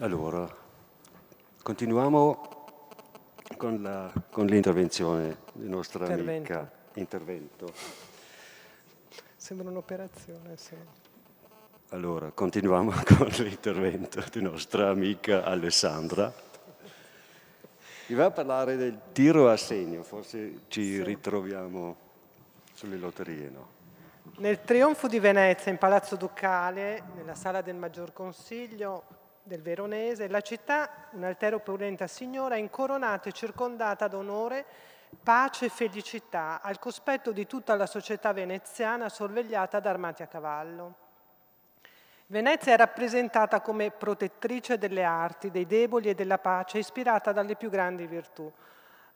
Allora, continuiamo con, la, con l'intervenzione di nostra intervento. amica. Intervento. Sembra un'operazione, sì. Allora, continuiamo con l'intervento di nostra amica Alessandra. Mi va a parlare del tiro a segno, forse ci sì. ritroviamo sulle lotterie, no? Nel trionfo di Venezia, in Palazzo Ducale, nella sala del Maggior Consiglio, del Veronese, la città, un'altera opulenta signora, incoronata e circondata d'onore, pace e felicità, al cospetto di tutta la società veneziana sorvegliata da armati a cavallo. Venezia è rappresentata come protettrice delle arti, dei deboli e della pace, ispirata dalle più grandi virtù.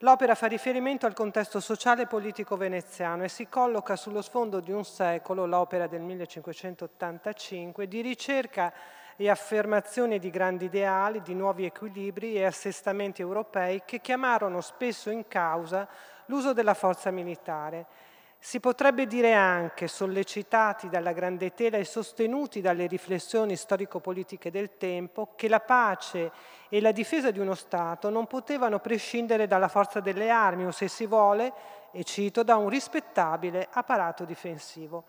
L'opera fa riferimento al contesto sociale e politico veneziano e si colloca sullo sfondo di un secolo, l'opera del 1585, di ricerca e affermazione di grandi ideali, di nuovi equilibri e assestamenti europei che chiamarono spesso in causa l'uso della forza militare. Si potrebbe dire anche, sollecitati dalla grande tela e sostenuti dalle riflessioni storico-politiche del tempo, che la pace e la difesa di uno Stato non potevano prescindere dalla forza delle armi o, se si vuole, e cito, da un rispettabile apparato difensivo.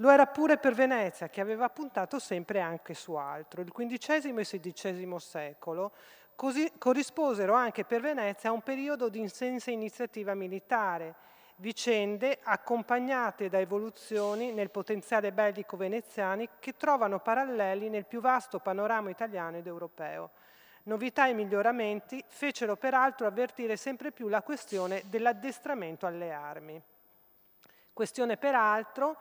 Lo era pure per Venezia, che aveva puntato sempre anche su altro. Il XV e XVI secolo così, corrisposero anche per Venezia a un periodo di insensa iniziativa militare, vicende accompagnate da evoluzioni nel potenziale bellico veneziani che trovano paralleli nel più vasto panorama italiano ed europeo. Novità e miglioramenti fecero peraltro avvertire sempre più la questione dell'addestramento alle armi. Questione peraltro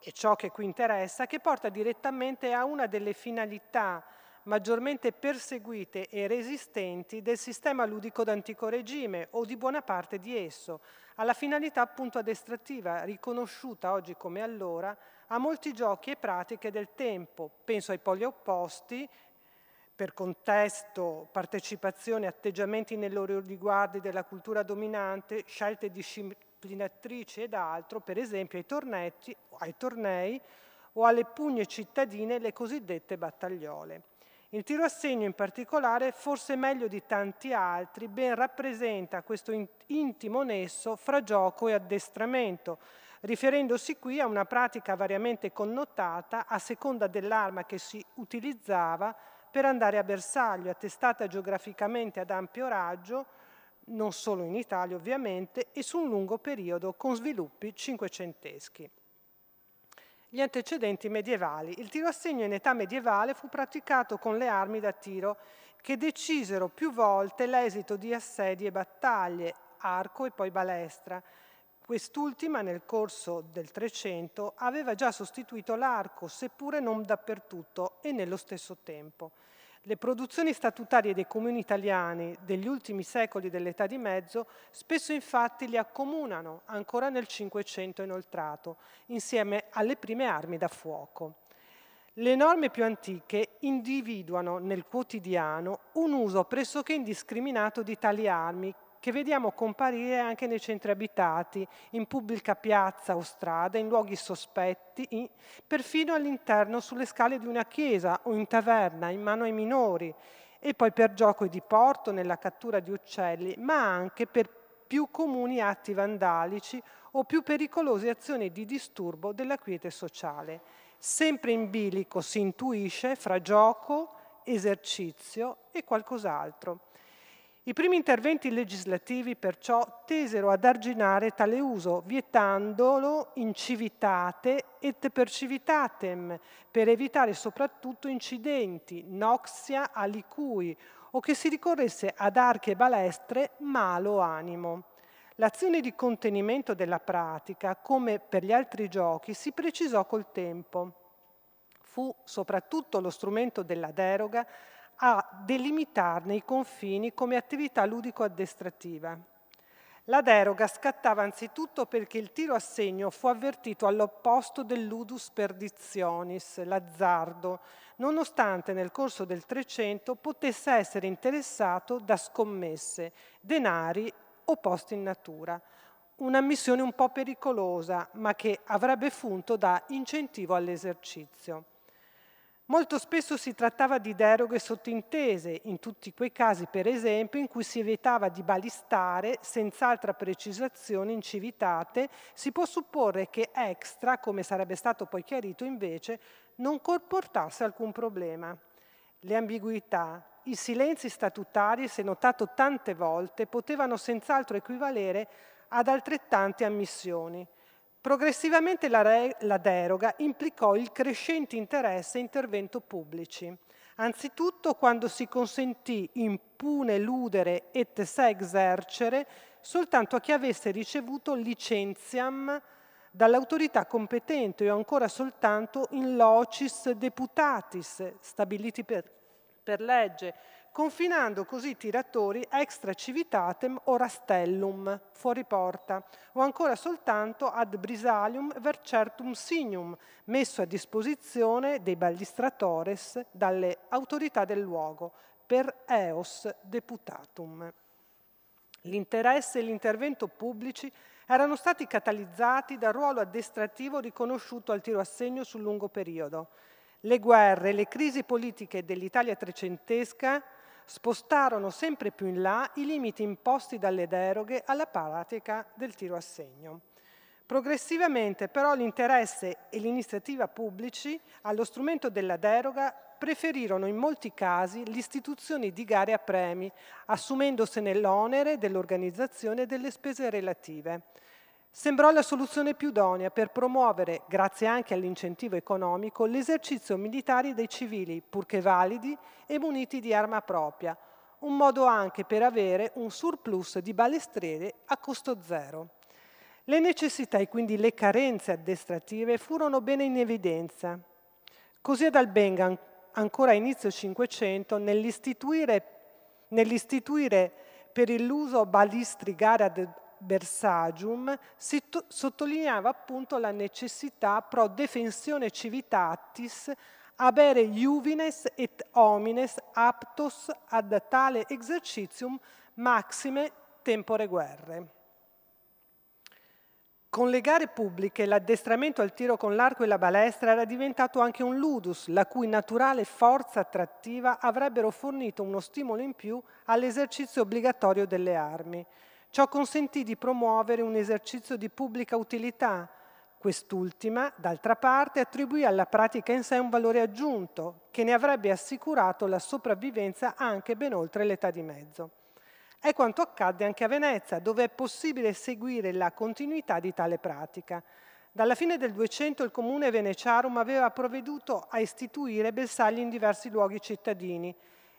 e ciò che qui interessa, che porta direttamente a una delle finalità maggiormente perseguite e resistenti del sistema ludico d'antico regime o di buona parte di esso, alla finalità appunto addestrativa, riconosciuta oggi come allora a molti giochi e pratiche del tempo. Penso ai poli opposti, per contesto, partecipazione, atteggiamenti nei loro riguardi della cultura dominante, scelte disciplinari disciplinatrice ed altro, per esempio ai, tornetti, ai tornei o alle pugne cittadine le cosiddette battagliole. Il tiro a segno in particolare, forse meglio di tanti altri, ben rappresenta questo intimo nesso fra gioco e addestramento, riferendosi qui a una pratica variamente connotata a seconda dell'arma che si utilizzava per andare a bersaglio, attestata geograficamente ad ampio raggio, non solo in Italia ovviamente, e su un lungo periodo con sviluppi cinquecenteschi. Gli antecedenti medievali. Il tiro a segno in età medievale fu praticato con le armi da tiro che decisero più volte l'esito di assedi e battaglie, arco e poi balestra. Quest'ultima nel corso del Trecento aveva già sostituito l'arco, seppure non dappertutto e nello stesso tempo. Le produzioni statutarie dei comuni italiani degli ultimi secoli dell'età di mezzo spesso infatti li accomunano ancora nel Cinquecento inoltrato, insieme alle prime armi da fuoco. Le norme più antiche individuano nel quotidiano un uso pressoché indiscriminato di tali armi che vediamo comparire anche nei centri abitati, in pubblica piazza o strada, in luoghi sospetti, in, perfino all'interno sulle scale di una chiesa o in taverna, in mano ai minori, e poi per gioco di porto, nella cattura di uccelli, ma anche per più comuni atti vandalici o più pericolose azioni di disturbo della quiete sociale. Sempre in bilico si intuisce fra gioco, esercizio e qualcos'altro. I primi interventi legislativi perciò tesero ad arginare tale uso, vietandolo in civitate et per civitatem, per evitare soprattutto incidenti, noxia alicui, o che si ricorresse ad archi e balestre malo animo. L'azione di contenimento della pratica, come per gli altri giochi, si precisò col tempo. Fu soprattutto lo strumento della deroga a delimitarne i confini come attività ludico-addestrativa. La deroga scattava anzitutto perché il tiro a segno fu avvertito all'opposto del ludus perditionis, l'azzardo, nonostante nel corso del Trecento potesse essere interessato da scommesse, denari o posti in natura. Una missione un po' pericolosa, ma che avrebbe funto da incentivo all'esercizio. Molto spesso si trattava di deroghe sottintese, in tutti quei casi per esempio in cui si evitava di balistare senza altra precisazione in civitate, si può supporre che extra, come sarebbe stato poi chiarito invece, non comportasse alcun problema. Le ambiguità, i silenzi statutari, se notato tante volte, potevano senz'altro equivalere ad altrettante ammissioni. Progressivamente la, re- la deroga implicò il crescente interesse e intervento pubblici. Anzitutto quando si consentì impune ludere et se exercere soltanto a chi avesse ricevuto licenziam dall'autorità competente o ancora soltanto in locis deputatis, stabiliti per, per legge, confinando così i tiratori extra civitatem o rastellum, fuori porta, o ancora soltanto ad brisalium vercertum signum, messo a disposizione dei ballistratores dalle autorità del luogo, per eos deputatum. L'interesse e l'intervento pubblici erano stati catalizzati dal ruolo addestrativo riconosciuto al tiro a segno sul lungo periodo. Le guerre e le crisi politiche dell'Italia trecentesca spostarono sempre più in là i limiti imposti dalle deroghe alla pratica del tiro a segno. Progressivamente però l'interesse e l'iniziativa pubblici allo strumento della deroga preferirono in molti casi l'istituzione di gare a premi, assumendosene l'onere dell'organizzazione delle spese relative sembrò la soluzione più idonea per promuovere, grazie anche all'incentivo economico, l'esercizio militare dei civili, purché validi e muniti di arma propria, un modo anche per avere un surplus di balestriere a costo zero. Le necessità e quindi le carenze addestrative furono bene in evidenza. Così ad Albenga, ancora a inizio Cinquecento, nell'istituire, nell'istituire per il balistri balistrigare ad, Bersagium si sottolineava appunto la necessità pro defensione civitatis avere juvines et homines aptos ad tale exercitium maxime tempore guerre. Con le gare pubbliche l'addestramento al tiro con l'arco e la balestra era diventato anche un ludus, la cui naturale forza attrattiva avrebbero fornito uno stimolo in più all'esercizio obbligatorio delle armi. Ciò consentì di promuovere un esercizio di pubblica utilità. Quest'ultima, d'altra parte, attribuì alla pratica in sé un valore aggiunto che ne avrebbe assicurato la sopravvivenza anche ben oltre l'età di mezzo. È quanto accadde anche a Venezia, dove è possibile seguire la continuità di tale pratica. Dalla fine del 200 il comune veneciarum aveva provveduto a istituire bersagli in diversi luoghi cittadini,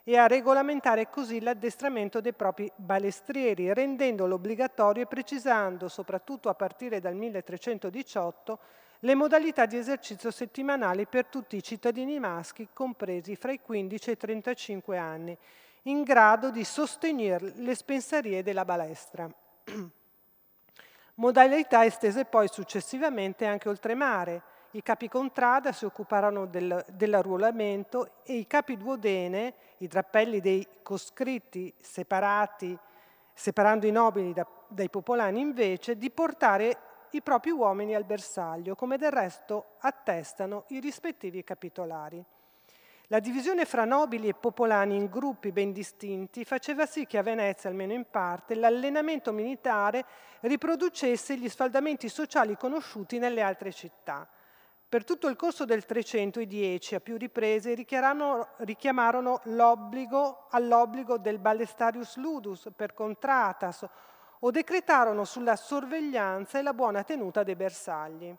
e a regolamentare così l'addestramento dei propri balestrieri, rendendolo obbligatorio e precisando, soprattutto a partire dal 1318, le modalità di esercizio settimanali per tutti i cittadini maschi compresi fra i 15 e i 35 anni, in grado di sostenere le spensarie della balestra. modalità estese poi successivamente anche oltremare, i capi contrada si occuparono del, dell'arruolamento e i capi duodene, i drappelli dei coscritti separati, separando i nobili da, dai popolani invece, di portare i propri uomini al bersaglio, come del resto attestano i rispettivi capitolari. La divisione fra nobili e popolani in gruppi ben distinti faceva sì che a Venezia, almeno in parte, l'allenamento militare riproducesse gli sfaldamenti sociali conosciuti nelle altre città. Per tutto il corso del 310, a più riprese, richiamarono l'obbligo all'obbligo del balestarius ludus per contratas o decretarono sulla sorveglianza e la buona tenuta dei bersagli.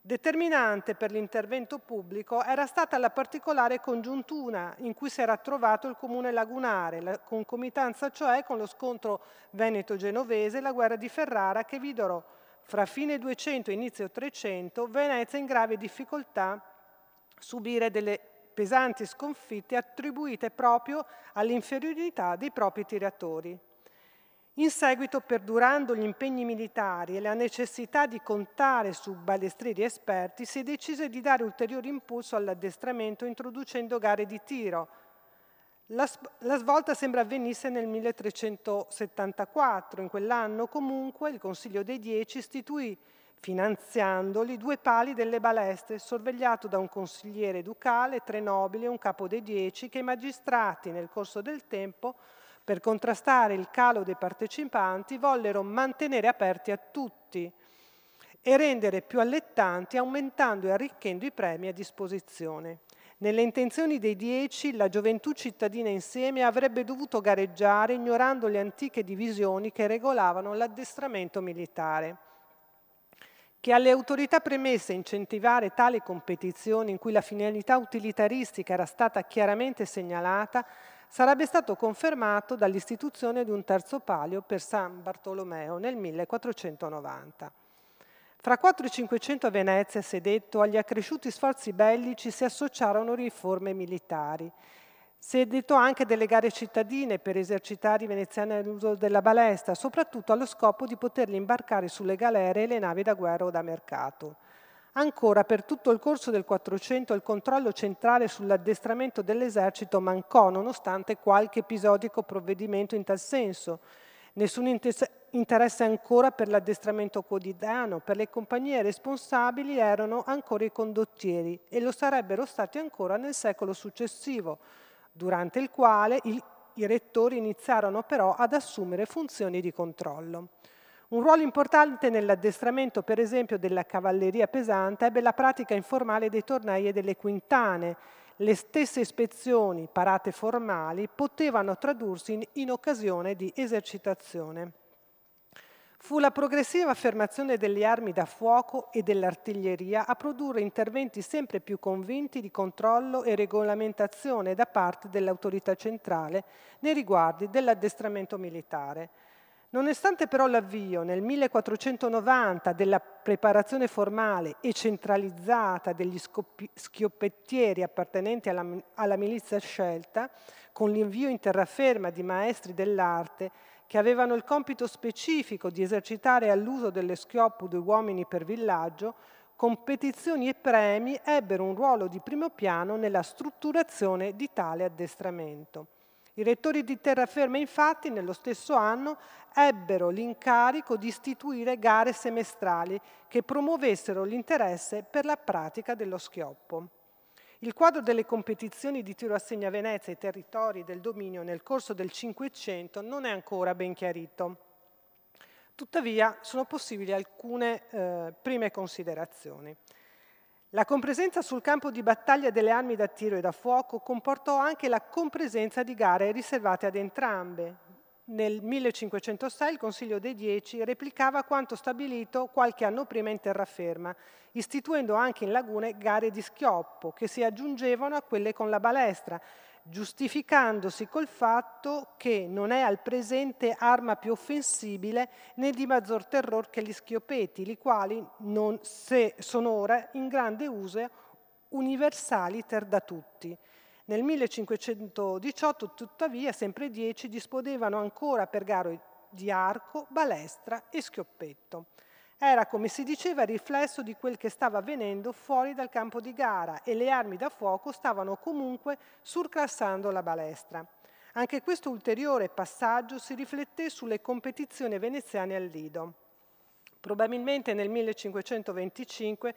Determinante per l'intervento pubblico era stata la particolare congiuntura in cui si era trovato il comune lagunare, la concomitanza cioè con lo scontro veneto-genovese e la guerra di Ferrara che videro fra fine 200 e inizio 300 Venezia in grave difficoltà subire delle pesanti sconfitte attribuite proprio all'inferiorità dei propri tiratori. In seguito, perdurando gli impegni militari e la necessità di contare su balestrieri esperti, si decise di dare ulteriore impulso all'addestramento introducendo gare di tiro, la, la svolta sembra avvenisse nel 1374. In quell'anno comunque il Consiglio dei Dieci istituì finanziandoli, due pali delle balestre, sorvegliato da un consigliere ducale, tre nobili e un capo dei dieci, che i magistrati nel corso del tempo, per contrastare il calo dei partecipanti, vollero mantenere aperti a tutti e rendere più allettanti aumentando e arricchendo i premi a disposizione. Nelle intenzioni dei dieci, la gioventù cittadina insieme avrebbe dovuto gareggiare ignorando le antiche divisioni che regolavano l'addestramento militare. Che alle autorità premesse incentivare tale competizione in cui la finalità utilitaristica era stata chiaramente segnalata, sarebbe stato confermato dall'istituzione di un terzo palio per San Bartolomeo nel 1490. Fra 4 e 500 a Venezia, si è detto, agli accresciuti sforzi bellici si associarono riforme militari. Si è detto anche delle gare cittadine per esercitare i veneziani all'uso della balestra, soprattutto allo scopo di poterli imbarcare sulle galere e le navi da guerra o da mercato. Ancora, per tutto il corso del 400 il controllo centrale sull'addestramento dell'esercito mancò, nonostante qualche episodico provvedimento in tal senso. Nessun interesse ancora per l'addestramento quotidiano, per le compagnie responsabili erano ancora i condottieri e lo sarebbero stati ancora nel secolo successivo, durante il quale il, i rettori iniziarono però ad assumere funzioni di controllo. Un ruolo importante nell'addestramento, per esempio, della cavalleria pesante ebbe la pratica informale dei tornei e delle quintane. Le stesse ispezioni, parate formali, potevano tradursi in, in occasione di esercitazione. Fu la progressiva affermazione delle armi da fuoco e dell'artiglieria a produrre interventi sempre più convinti di controllo e regolamentazione da parte dell'autorità centrale nei riguardi dell'addestramento militare. Nonostante però l'avvio nel 1490 della preparazione formale e centralizzata degli schioppettieri appartenenti alla, alla milizia scelta, con l'invio in terraferma di maestri dell'arte che avevano il compito specifico di esercitare all'uso delle schioppu due uomini per villaggio, competizioni e premi ebbero un ruolo di primo piano nella strutturazione di tale addestramento. I rettori di terraferma infatti nello stesso anno ebbero l'incarico di istituire gare semestrali che promuovessero l'interesse per la pratica dello schioppo. Il quadro delle competizioni di tiro a segna Venezia e i territori del dominio nel corso del Cinquecento non è ancora ben chiarito. Tuttavia sono possibili alcune eh, prime considerazioni. La compresenza sul campo di battaglia delle armi da tiro e da fuoco comportò anche la compresenza di gare riservate ad entrambe, nel 1506 il Consiglio dei Dieci replicava quanto stabilito qualche anno prima in terraferma, istituendo anche in lagune gare di schioppo che si aggiungevano a quelle con la balestra, giustificandosi col fatto che non è al presente arma più offensibile né di maggior terror che gli schioppetti, i quali non, se sono ora in grande uso universali ter da tutti. Nel 1518, tuttavia, sempre dieci disponevano ancora per garo di arco, balestra e schioppetto. Era, come si diceva, riflesso di quel che stava avvenendo fuori dal campo di gara e le armi da fuoco stavano comunque surclassando la balestra. Anche questo ulteriore passaggio si rifletté sulle competizioni veneziane al Lido. Probabilmente nel 1525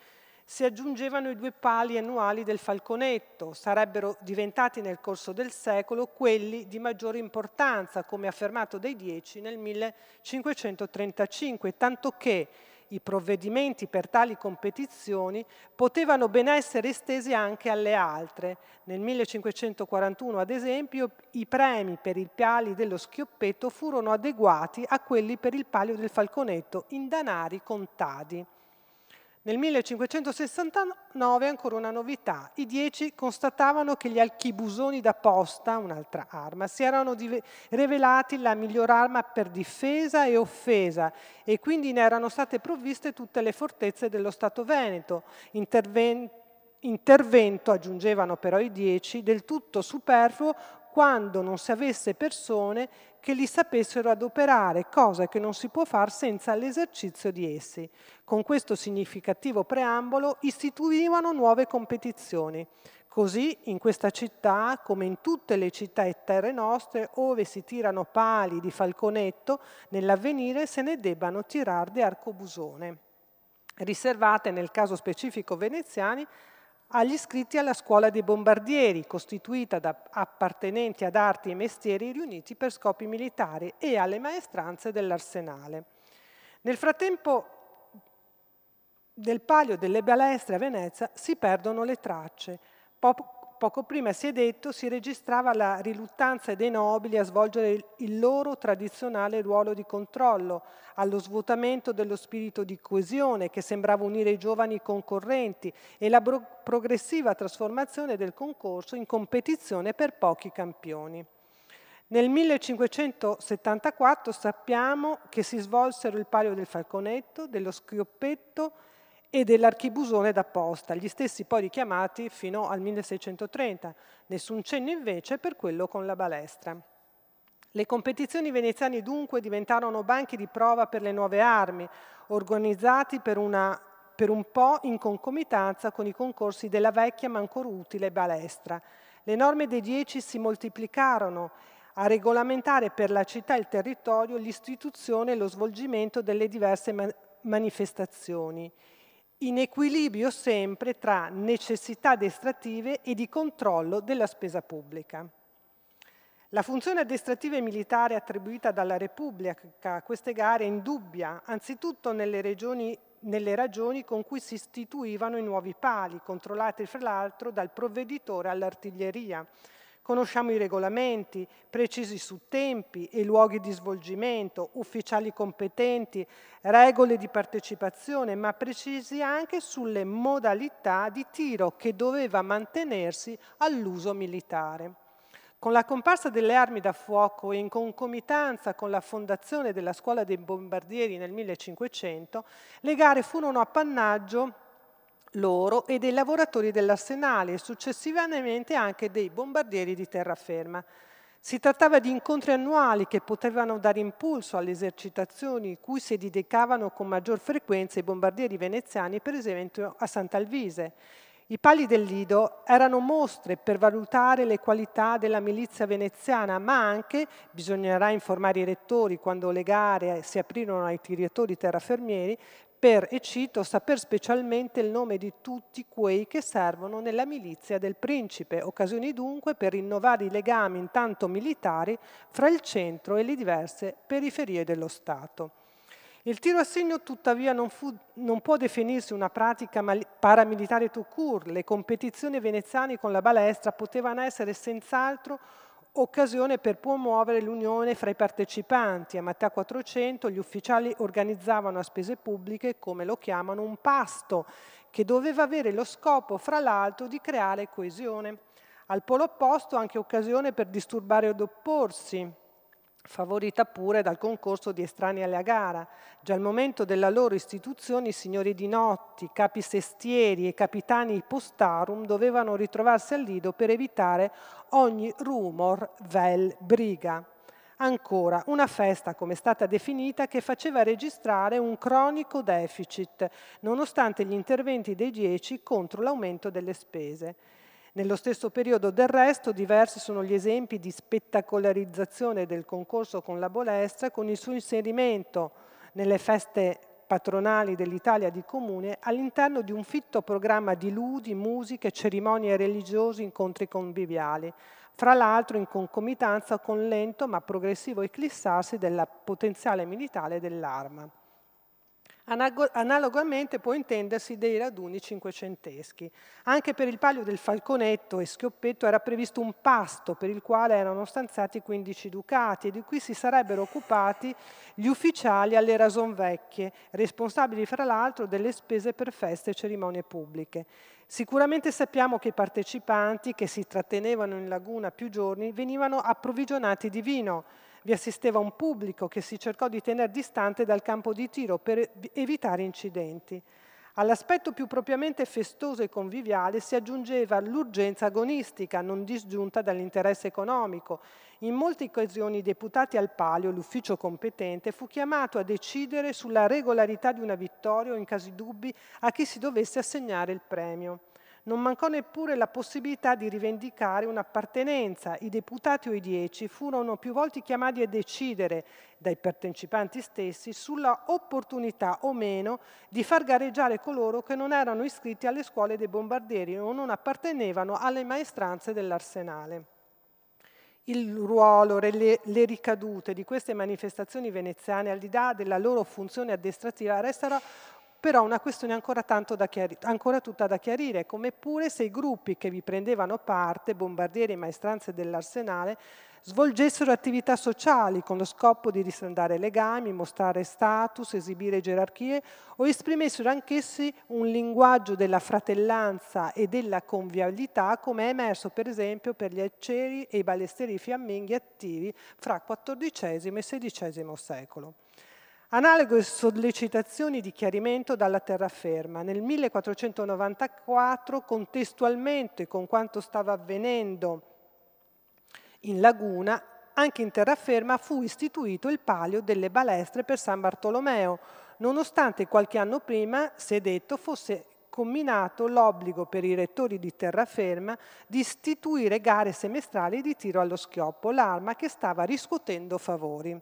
si aggiungevano i due pali annuali del falconetto, sarebbero diventati nel corso del secolo quelli di maggiore importanza, come affermato dai Dieci nel 1535, tanto che i provvedimenti per tali competizioni potevano ben essere estesi anche alle altre. Nel 1541, ad esempio, i premi per il pali dello schioppetto furono adeguati a quelli per il palio del falconetto in danari contadi. Nel 1569 ancora una novità, i dieci constatavano che gli alchibusoni da posta, un'altra arma, si erano rivelati la miglior arma per difesa e offesa e quindi ne erano state provviste tutte le fortezze dello Stato Veneto. Interven intervento, aggiungevano però i dieci, del tutto superfluo quando non si avesse persone che li sapessero adoperare, cosa che non si può fare senza l'esercizio di essi. Con questo significativo preambolo istituivano nuove competizioni. Così in questa città, come in tutte le città e terre nostre, ove si tirano pali di falconetto, nell'avvenire se ne debbano tirare di arcobusone, riservate nel caso specifico veneziani agli iscritti alla scuola dei bombardieri, costituita da appartenenti ad arti e mestieri riuniti per scopi militari e alle maestranze dell'arsenale. Nel frattempo del palio delle balestre a Venezia si perdono le tracce, poco prima si è detto, si registrava la riluttanza dei nobili a svolgere il loro tradizionale ruolo di controllo, allo svuotamento dello spirito di coesione che sembrava unire i giovani concorrenti e la progressiva trasformazione del concorso in competizione per pochi campioni. Nel 1574 sappiamo che si svolsero il palio del falconetto, dello schioppetto, e dell'archibusone d'apposta, gli stessi poi richiamati fino al 1630, nessun cenno invece per quello con la balestra. Le competizioni veneziane dunque diventarono banchi di prova per le nuove armi, organizzati per, una, per un po' in concomitanza con i concorsi della vecchia ma ancora utile balestra. Le norme dei dieci si moltiplicarono a regolamentare per la città e il territorio l'istituzione e lo svolgimento delle diverse manifestazioni in equilibrio sempre tra necessità addestrative e di controllo della spesa pubblica. La funzione addestrativa e militare attribuita dalla Repubblica a queste gare è indubbia, anzitutto nelle, regioni, nelle ragioni con cui si istituivano i nuovi pali, controllati fra l'altro dal provveditore all'artiglieria, Conosciamo i regolamenti, precisi su tempi e luoghi di svolgimento, ufficiali competenti, regole di partecipazione, ma precisi anche sulle modalità di tiro che doveva mantenersi all'uso militare. Con la comparsa delle armi da fuoco e in concomitanza con la fondazione della scuola dei bombardieri nel 1500, le gare furono appannaggio loro e dei lavoratori dell'arsenale e successivamente anche dei bombardieri di terraferma. Si trattava di incontri annuali che potevano dare impulso alle esercitazioni cui si dedicavano con maggior frequenza i bombardieri veneziani, per esempio a Sant'Alvise. I pali del Lido erano mostre per valutare le qualità della milizia veneziana, ma anche bisognerà informare i rettori quando le gare si aprirono ai tiratori terrafermieri per, e cito, saper specialmente il nome di tutti quei che servono nella milizia del principe, occasioni dunque per rinnovare i legami intanto militari fra il centro e le diverse periferie dello Stato. Il tiro a segno tuttavia non, fu, non può definirsi una pratica paramilitare tout court, le competizioni veneziane con la balestra potevano essere senz'altro occasione per promuovere l'unione fra i partecipanti. A Matteo 400 gli ufficiali organizzavano a spese pubbliche, come lo chiamano, un pasto che doveva avere lo scopo, fra l'altro, di creare coesione. Al polo opposto anche occasione per disturbare ed opporsi, favorita pure dal concorso di estranei alla gara. Già al momento della loro istituzione i signori di notti, capi sestieri e capitani postarum dovevano ritrovarsi al lido per evitare ogni rumor vel briga. Ancora, una festa, come è stata definita, che faceva registrare un cronico deficit, nonostante gli interventi dei dieci contro l'aumento delle spese. Nello stesso periodo del resto diversi sono gli esempi di spettacolarizzazione del concorso con la Bolestra con il suo inserimento nelle feste patronali dell'Italia di comune all'interno di un fitto programma di ludi, musiche, cerimonie religiose, incontri conviviali, fra l'altro in concomitanza con lento ma progressivo eclissarsi della potenziale militare dell'arma. Analogamente può intendersi dei raduni cinquecenteschi. Anche per il palio del Falconetto e Schioppetto era previsto un pasto per il quale erano stanziati 15 ducati e di cui si sarebbero occupati gli ufficiali alle Rasonvecchie, responsabili fra l'altro delle spese per feste e cerimonie pubbliche. Sicuramente sappiamo che i partecipanti che si trattenevano in laguna più giorni venivano approvvigionati di vino, vi assisteva un pubblico che si cercò di tenere distante dal campo di tiro per evitare incidenti. All'aspetto più propriamente festoso e conviviale si aggiungeva l'urgenza agonistica, non disgiunta dall'interesse economico. In molte occasioni i deputati al palio, l'ufficio competente, fu chiamato a decidere sulla regolarità di una vittoria o, in casi dubbi, a chi si dovesse assegnare il premio. Non mancò neppure la possibilità di rivendicare un'appartenenza. I deputati o i dieci furono più volte chiamati a decidere dai partecipanti stessi sulla opportunità o meno di far gareggiare coloro che non erano iscritti alle scuole dei bombardieri o non appartenevano alle maestranze dell'arsenale. Il ruolo, le, le ricadute di queste manifestazioni veneziane, al di là della loro funzione addestrativa, restano però una questione ancora, chiari- ancora tutta da chiarire, come pure se i gruppi che vi prendevano parte, bombardieri e maestranze dell'arsenale, svolgessero attività sociali con lo scopo di risandare legami, mostrare status, esibire gerarchie o esprimessero anch'essi un linguaggio della fratellanza e della convivialità come è emerso per esempio per gli acceri e i balestieri fiamminghi attivi fra XIV e XVI secolo. Analoghe sollecitazioni di chiarimento dalla terraferma. Nel 1494, contestualmente con quanto stava avvenendo in laguna, anche in terraferma fu istituito il palio delle balestre per San Bartolomeo, nonostante qualche anno prima, si è detto, fosse combinato l'obbligo per i rettori di terraferma di istituire gare semestrali di tiro allo schioppo, l'arma che stava riscuotendo favori.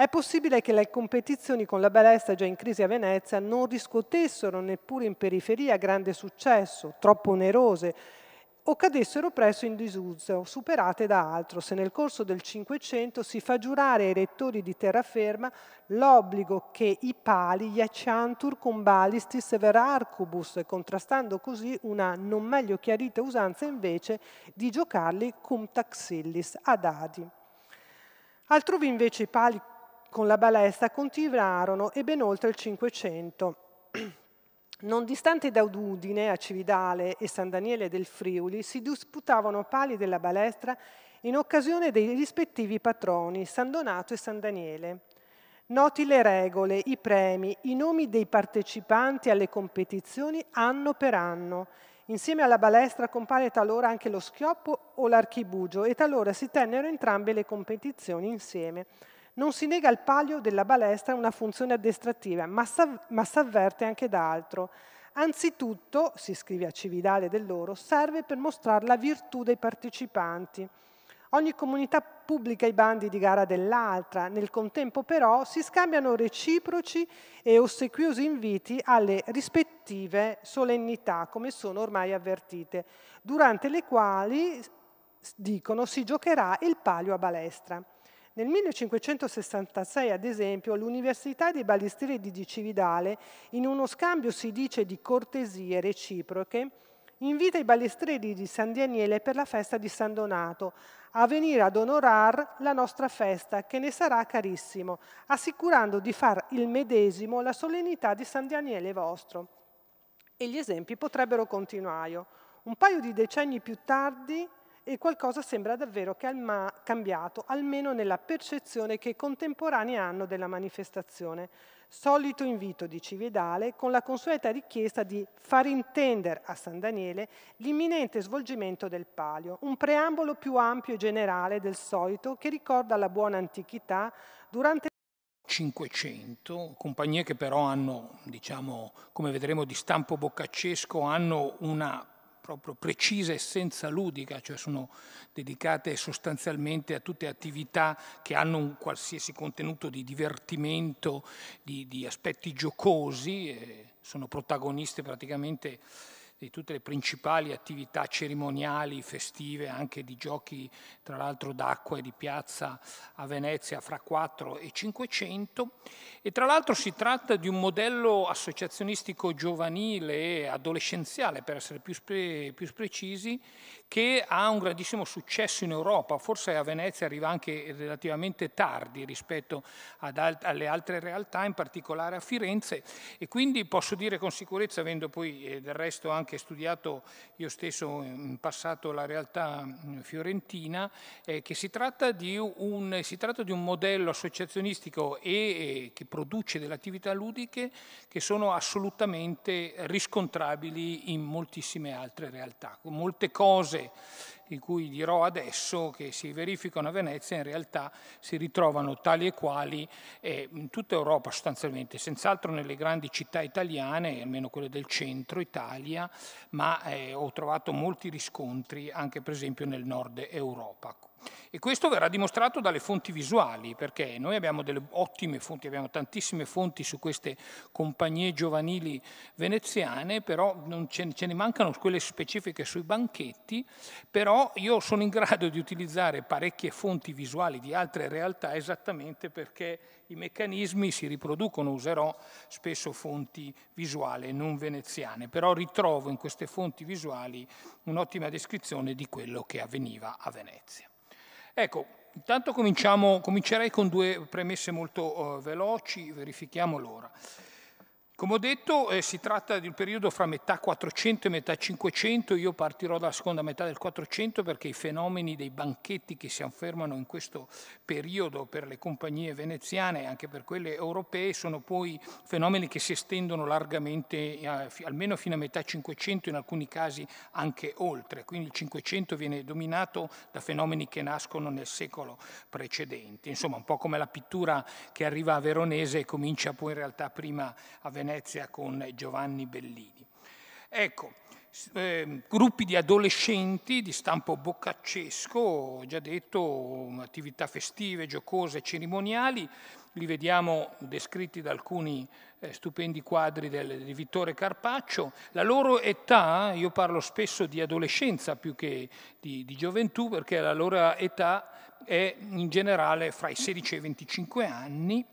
È possibile che le competizioni con la Balestra già in crisi a Venezia non riscuotessero neppure in periferia grande successo, troppo onerose, o cadessero presto in disuso, superate da altro, se nel corso del Cinquecento si fa giurare ai rettori di terraferma l'obbligo che i pali iaciantur con balistis vera arcubus, contrastando così una non meglio chiarita usanza invece di giocarli cum taxillis ad adi. Altrove invece i pali con la balestra continuarono e ben oltre il Cinquecento. Non distanti da Ududine, a Cividale e San Daniele del Friuli, si disputavano pali della balestra in occasione dei rispettivi patroni, San Donato e San Daniele. Noti le regole, i premi, i nomi dei partecipanti alle competizioni anno per anno. Insieme alla balestra compare talora anche lo schioppo o l'archibugio e talora si tennero entrambe le competizioni insieme. Non si nega al palio della balestra una funzione addestrativa, ma s'avverte anche da altro. Anzitutto, si scrive a Cividale dell'Oro, serve per mostrare la virtù dei partecipanti. Ogni comunità pubblica i bandi di gara dell'altra, nel contempo però si scambiano reciproci e ossequiosi inviti alle rispettive solennità, come sono ormai avvertite, durante le quali, dicono, si giocherà il palio a balestra. Nel 1566, ad esempio, l'Università dei Balestrieri di Cividale, in uno scambio si dice di cortesie reciproche, invita i Balestrieri di San Daniele per la festa di San Donato a venire ad onorar la nostra festa, che ne sarà carissimo, assicurando di far il medesimo la solennità di San Daniele vostro. E gli esempi potrebbero continuare. Un paio di decenni più tardi e qualcosa sembra davvero cambiato, almeno nella percezione che i contemporanei hanno della manifestazione. Solito invito di Cividale con la consueta richiesta di far intendere a San Daniele l'imminente svolgimento del palio, un preambolo più ampio e generale del solito che ricorda la buona antichità durante 500, compagnie che però hanno, diciamo, come vedremo di stampo boccaccesco, hanno una proprio precisa e senza ludica, cioè sono dedicate sostanzialmente a tutte attività che hanno un qualsiasi contenuto di divertimento, di, di aspetti giocosi, sono protagoniste praticamente di tutte le principali attività cerimoniali, festive, anche di giochi tra l'altro d'acqua e di piazza a Venezia fra 4 e 500 e tra l'altro si tratta di un modello associazionistico giovanile e adolescenziale per essere più, spe- più precisi che ha un grandissimo successo in Europa, forse a Venezia arriva anche relativamente tardi rispetto alt- alle altre realtà, in particolare a Firenze e quindi posso dire con sicurezza, avendo poi eh, del resto anche anche studiato io stesso in passato la realtà mm, fiorentina, eh, che si tratta, un, si tratta, di un, modello associazionistico e, e che produce delle attività ludiche che sono assolutamente riscontrabili in moltissime altre realtà. Molte cose di cui dirò adesso, che si verificano a Venezia, in realtà si ritrovano tali e quali eh, in tutta Europa sostanzialmente, senz'altro nelle grandi città italiane, almeno quelle del centro Italia, ma eh, ho trovato molti riscontri anche per esempio nel nord Europa. E questo verrà dimostrato dalle fonti visuali, perché noi abbiamo delle ottime fonti, abbiamo tantissime fonti su queste compagnie giovanili veneziane, però ce, ce ne mancano quelle specifiche sui banchetti, però io sono in grado di utilizzare parecchie fonti visuali di altre realtà esattamente perché i meccanismi si riproducono, userò spesso fonti visuali non veneziane, però ritrovo in queste fonti visuali un'ottima descrizione di quello che avveniva a Venezia. Ecco, intanto comincerei con due premesse molto uh, veloci, verifichiamo l'ora. Come ho detto, eh, si tratta di un periodo fra metà 400 e metà 500. Io partirò dalla seconda metà del 400 perché i fenomeni dei banchetti che si affermano in questo periodo per le compagnie veneziane e anche per quelle europee sono poi fenomeni che si estendono largamente, eh, almeno fino a metà 500, in alcuni casi anche oltre. Quindi il 500 viene dominato da fenomeni che nascono nel secolo precedente. Insomma, un po' come la pittura che arriva a Veronese e comincia poi in realtà prima a Venezia Venezia con Giovanni Bellini. Ecco, eh, gruppi di adolescenti di stampo boccaccesco, ho già detto, attività festive, giocose, cerimoniali, li vediamo descritti da alcuni eh, stupendi quadri del, di Vittore Carpaccio. La loro età, io parlo spesso di adolescenza più che di, di gioventù, perché la loro età è in generale fra i 16 e i 25 anni,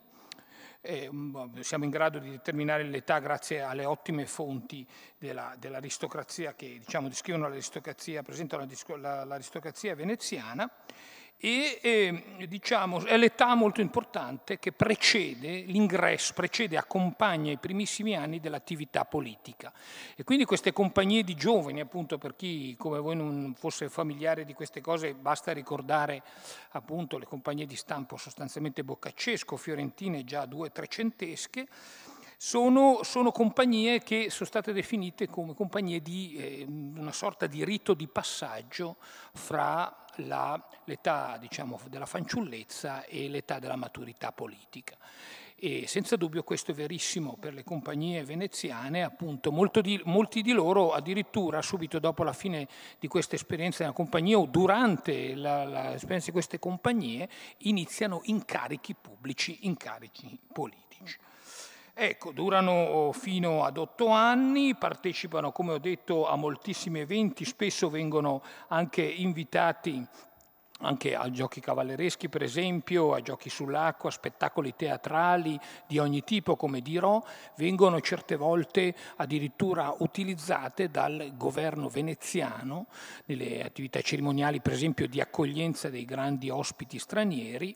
Mm, boh, siamo in grado di determinare l'età grazie alle ottime fonti della, dell'aristocrazia che diciamo, descrivono l'aristocrazia, presentano l'aristocrazia veneziana e eh, diciamo, è l'età molto importante che precede l'ingresso, precede, accompagna i primissimi anni dell'attività politica. E quindi queste compagnie di giovani, appunto per chi come voi non fosse familiare di queste cose, basta ricordare appunto le compagnie di stampo sostanzialmente boccaccesco, fiorentine già due trecentesche, sono, sono, compagnie che sono state definite come compagnie di eh, una sorta di rito di passaggio fra l'età diciamo, della fanciullezza e l'età della maturità politica. E senza dubbio questo è verissimo per le compagnie veneziane, appunto di, molti di loro addirittura subito dopo la fine di questa esperienza della compagnia o durante l'esperienza di queste compagnie iniziano incarichi pubblici, incarichi politici. Ecco, durano oh, fino ad otto anni, partecipano, come ho detto, a moltissimi eventi, spesso vengono anche invitati anche a giochi cavallereschi per esempio, a giochi sull'acqua, a spettacoli teatrali di ogni tipo, come dirò, vengono certe volte addirittura utilizzate dal governo veneziano nelle attività cerimoniali per esempio di accoglienza dei grandi ospiti stranieri,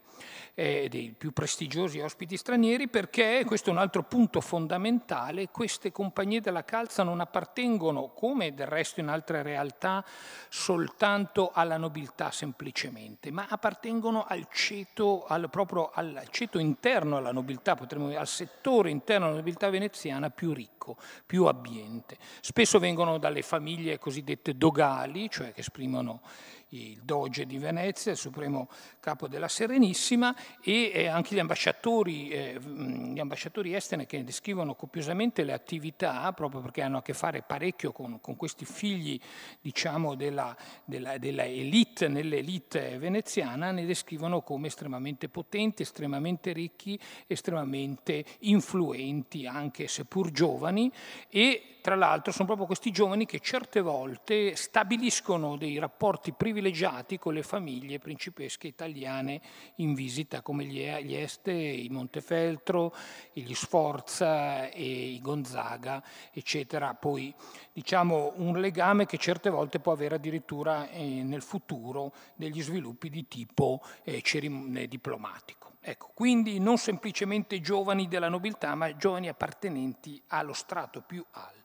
eh, dei più prestigiosi ospiti stranieri, perché questo è un altro punto fondamentale, queste compagnie della calza non appartengono, come del resto in altre realtà, soltanto alla nobiltà semplicemente velocemente, ma appartengono al ceto, al, proprio al ceto interno alla nobiltà, potremmo dire al settore interno alla nobiltà veneziana più ricco, più abbiente. Spesso vengono dalle famiglie cosiddette dogali, cioè che esprimono il doge di Venezia, il supremo capo della Serenissima, e eh, anche gli ambasciatori, eh, gli ambasciatori, esteri che descrivono copiosamente le attività, proprio perché hanno a che fare parecchio con, con questi figli diciamo, della, della, della elite, nell'elite veneziana, ne descrivono come estremamente potenti, estremamente ricchi, estremamente influenti, anche seppur giovani, e tra l'altro sono proprio questi giovani che certe volte stabiliscono dei rapporti privilegiati con le famiglie principesche italiane italiane in visita come gli, gli Este, i Montefeltro, gli Sforza e i Gonzaga, eccetera. Poi diciamo un legame che certe volte può avere addirittura eh, nel futuro degli sviluppi di tipo eh, cerim- eh, diplomatico. Ecco, quindi non semplicemente giovani della nobiltà, ma giovani appartenenti allo strato più alto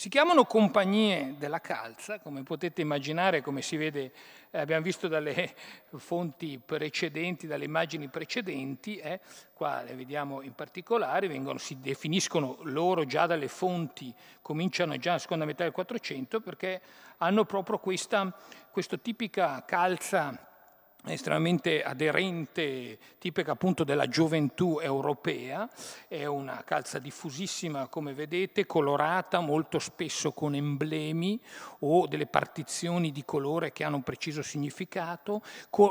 si chiamano compagnie della calza, come potete immaginare, come si vede, eh, abbiamo visto dalle fonti precedenti, dalle immagini precedenti, eh, qua le vediamo in particolare, vengono, si definiscono loro già dalle fonti, cominciano già nella seconda metà del 400 perché hanno proprio questa, questa tipica calza estremamente aderente, tipica appunto della gioventù europea, è una calza diffusissima come vedete, colorata molto spesso con emblemi o delle partizioni di colore che hanno un preciso significato,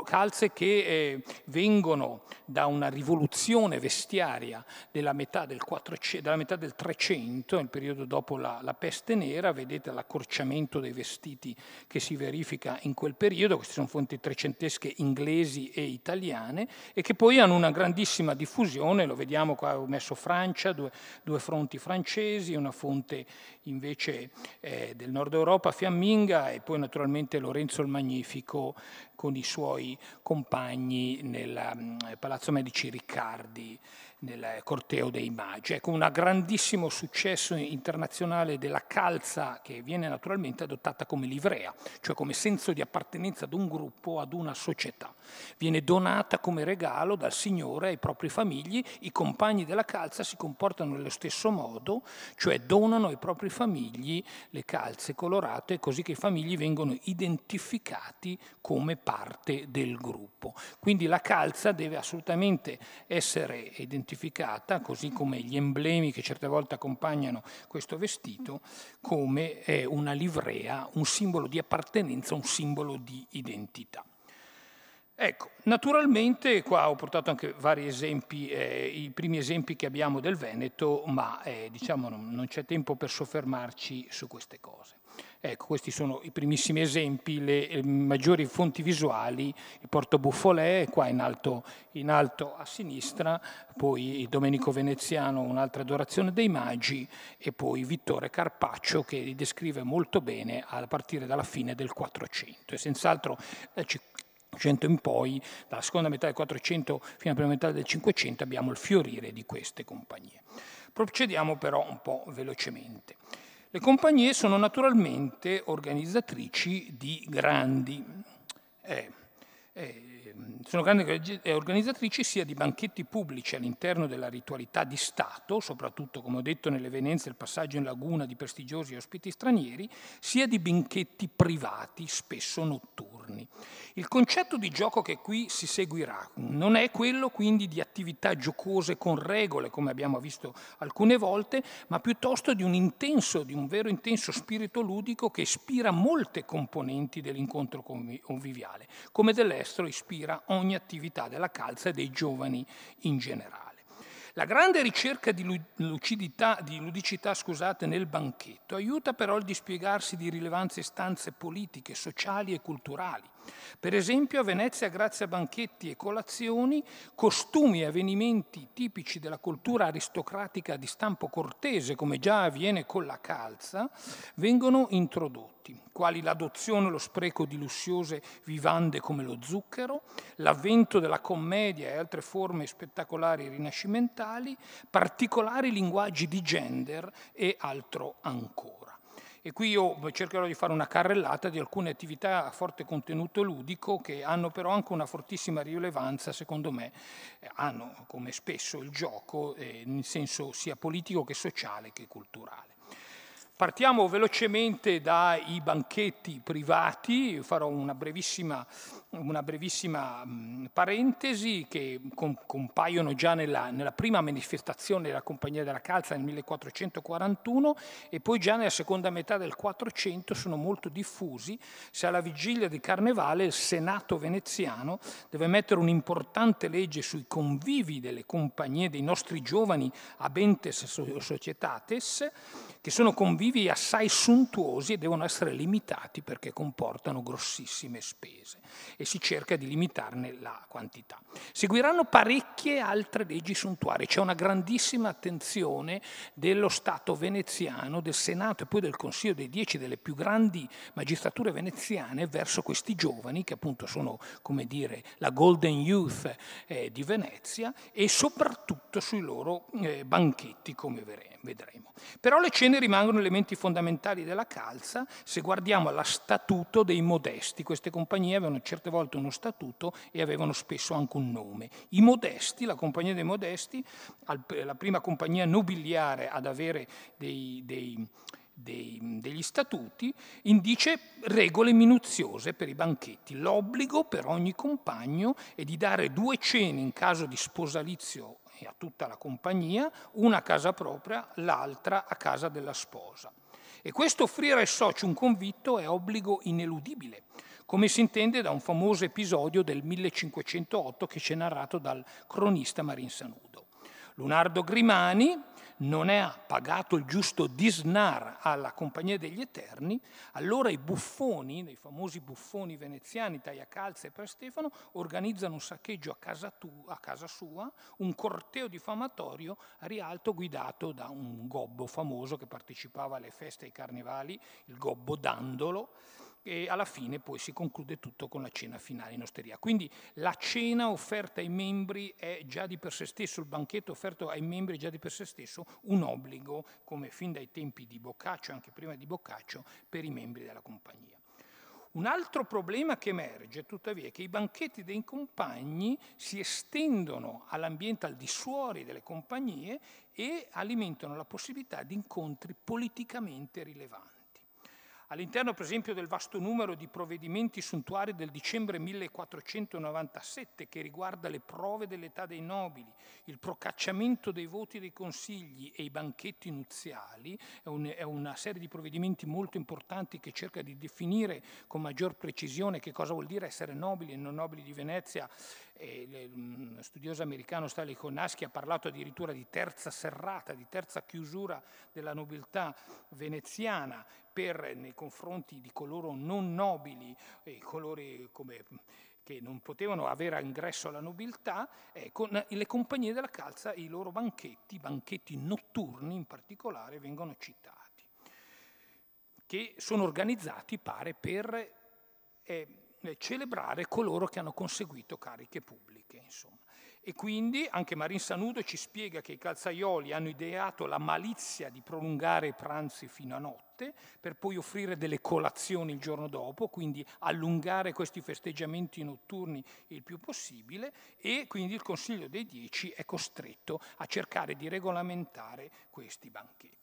calze che eh, vengono da una rivoluzione vestiaria della metà del, 400, 300, il periodo dopo la, la peste nera, vedete l'accorciamento dei vestiti che si verifica in quel periodo, queste sono fonti trecentesche in inglesi e italiane e che poi hanno una grandissima diffusione, lo vediamo qua ho messo Francia, due, due fronti francesi, una fonte invece eh, del nord Europa, Fiamminga e poi naturalmente Lorenzo il Magnifico con i suoi compagni nel mm, eh, Palazzo Medici Riccardi nel eh, corteo dei Magi. Ecco, un grandissimo successo internazionale della calza che viene naturalmente adottata come livrea, cioè come senso di appartenenza ad un gruppo, ad una società. Viene donata come regalo dal Signore ai propri famigli, i compagni della calza si comportano nello stesso modo, cioè donano ai propri famigli le calze colorate così che i famigli vengono identificati come parte del gruppo. Quindi la calza deve assolutamente essere identificata identificata, così come gli emblemi che certe volte accompagnano questo vestito, come eh, una livrea, un simbolo di appartenenza, un simbolo di identità. Ecco, naturalmente qua ho portato anche vari esempi, eh, i primi esempi che abbiamo del Veneto, ma eh, diciamo non, non c'è tempo per soffermarci su queste cose. Ecco, questi sono i primissimi esempi, le eh, maggiori fonti visuali, il Porto Buffolè, qua in alto, in alto a sinistra, poi Domenico Veneziano, un'altra adorazione dei Magi, e poi Vittore Carpaccio che li descrive molto bene a partire dalla fine del 400. E senz'altro dal 500 in poi, dalla seconda metà del 400 fino alla prima metà del 500 abbiamo il fiorire di queste compagnie. Procediamo però un po' velocemente. Le compagnie sono naturalmente organizzatrici di grandi. Eh, eh, sono grandi eh, organizzatrici sia di banchetti pubblici all'interno della ritualità di Stato, soprattutto come ho detto nelle venenze il passaggio in laguna di prestigiosi ospiti stranieri, sia di banchetti privati, spesso notturni. Il concetto di gioco che qui si seguirà non è quello quindi di attività giocose con regole, come abbiamo visto alcune volte, ma piuttosto di un intenso, di un vero intenso spirito ludico che ispira molte componenti dell'incontro conviviale, come dell'estero ispira sospira ogni attività della calza e dei giovani in generale. La grande ricerca di, lucidità, di ludicità scusate, nel banchetto aiuta però il dispiegarsi di rilevanze istanze politiche, sociali e culturali. Per esempio a Venezia, grazie a banchetti e colazioni, costumi e avvenimenti tipici della cultura aristocratica di stampo cortese, come già avviene con la calza, vengono introdotti violenti, quali l'adozione e lo spreco di lussiose vivande come lo zucchero, l'avvento della commedia e altre forme spettacolari rinascimentali, particolari linguaggi di gender e altro ancora. E qui io cercherò di fare una carrellata di alcune attività a forte contenuto ludico che hanno però anche una fortissima rilevanza, secondo me, eh, hanno come spesso il gioco eh, in senso sia politico che sociale che culturale. Partiamo velocemente dai banchetti privati, farò una brevissima una brevissima mm, parentesi che compaiono già nella, nella, prima manifestazione della Compagnia della Calza nel 1441 e poi già nella seconda metà del 400 sono molto diffusi se alla vigilia di Carnevale il Senato veneziano deve mettere un'importante legge sui convivi delle compagnie dei nostri giovani abentes societates che sono convivi assai suntuosi e devono essere limitati perché comportano grossissime spese e si cerca di limitarne la quantità. Seguiranno parecchie altre leggi suntuarie, c'è una grandissima attenzione dello Stato veneziano, del Senato e poi del Consiglio dei Dieci delle più grandi magistrature veneziane verso questi giovani che appunto sono, come dire, la golden youth eh, di Venezia e soprattutto sui loro eh, banchetti come verremo vedremo. Però le cene rimangono elementi fondamentali della calza se guardiamo alla statuto dei modesti. Queste compagnie avevano certe volte uno statuto e avevano spesso anche un nome. I modesti, la compagnia dei modesti, la prima compagnia nobiliare ad avere dei, dei degli statuti, indice regole minuziose per i banchetti, l'obbligo per ogni compagno è di dare due cene in caso di sposalizio e a tutta la compagnia, una a casa propria, l'altra a casa della sposa. E questo offrire ai soci un convitto è obbligo ineludibile, come si intende da un famoso episodio del 1508 che ci è narrato dal cronista Marin Sanudo. Lunardo Grimani, non ha pagato il giusto disnar alla Compagnia degli Eterni, allora i buffoni, i famosi buffoni veneziani, tagliacalze per Stefano, organizzano un saccheggio a casa, tu, a casa sua, un corteo diffamatorio a rialto guidato da un gobbo famoso che partecipava alle feste e ai carnevali, il gobbo Dandolo e alla fine poi si conclude tutto con la cena finale in osteria. Quindi la cena offerta ai membri è già di per sé stesso, il banchetto offerto ai membri è già di per sé stesso un obbligo, come fin dai tempi di Boccaccio, anche prima di Boccaccio, per i membri della compagnia. Un altro problema che emerge, tuttavia, è che i banchetti dei compagni si estendono all'ambiente al di fuori delle compagnie e alimentano la possibilità di incontri politicamente rilevanti. All'interno, per esempio, del vasto numero di provvedimenti suntuari del dicembre 1497 che riguarda le prove dell'età dei nobili, il procacciamento dei voti dei consigli e i banchetti nuziali, è, un, è una serie di provvedimenti molto importanti che cerca di definire con maggior precisione che cosa vuol dire essere nobili e non nobili di Venezia. E, lo mm, studioso americano Stanley Konaschi ha parlato addirittura di terza serrata, di terza chiusura della nobiltà veneziana, per, nei confronti di coloro non nobili, e coloro come, che non potevano avere ingresso alla nobiltà, eh, con le compagnie della calza e i loro banchetti, banchetti notturni in particolare, vengono citati, che sono organizzati, pare, per eh, celebrare coloro che hanno conseguito cariche pubbliche. Insomma. E quindi anche Marin Sanudo ci spiega che i calzaioli hanno ideato la malizia di prolungare i pranzi fino a notte per poi offrire delle colazioni il giorno dopo, quindi allungare questi festeggiamenti notturni il più possibile e quindi il Consiglio dei Dieci è costretto a cercare di regolamentare questi banchetti.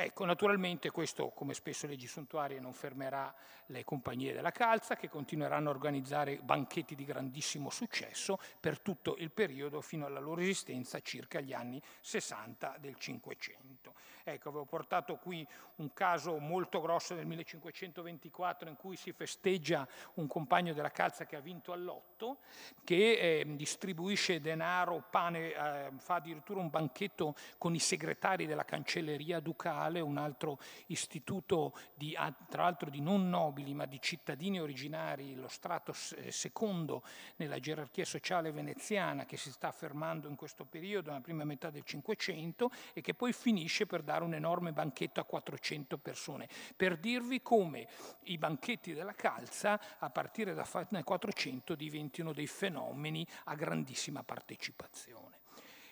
Ecco, naturalmente questo, come spesso leggi suntuarie, non fermerà le compagnie della calza che continueranno a organizzare banchetti di grandissimo successo per tutto il periodo fino alla loro esistenza circa gli anni 60 del Cinquecento. Ecco, avevo portato qui un caso molto grosso del 1524 in cui si festeggia un compagno della calza che ha vinto all'otto, che eh, distribuisce denaro, pane, eh, fa addirittura un banchetto con i segretari della cancelleria ducale, un altro istituto di, ah, tra l'altro di non nobili ma di cittadini originari, lo strato eh, secondo nella gerarchia sociale veneziana che si sta affermando in questo periodo, nella prima metà del Cinquecento, e che poi finisce per dare fare un enorme banchetto a 400 persone, per dirvi come i banchetti della calza, a partire da 400, diventino dei fenomeni a grandissima partecipazione.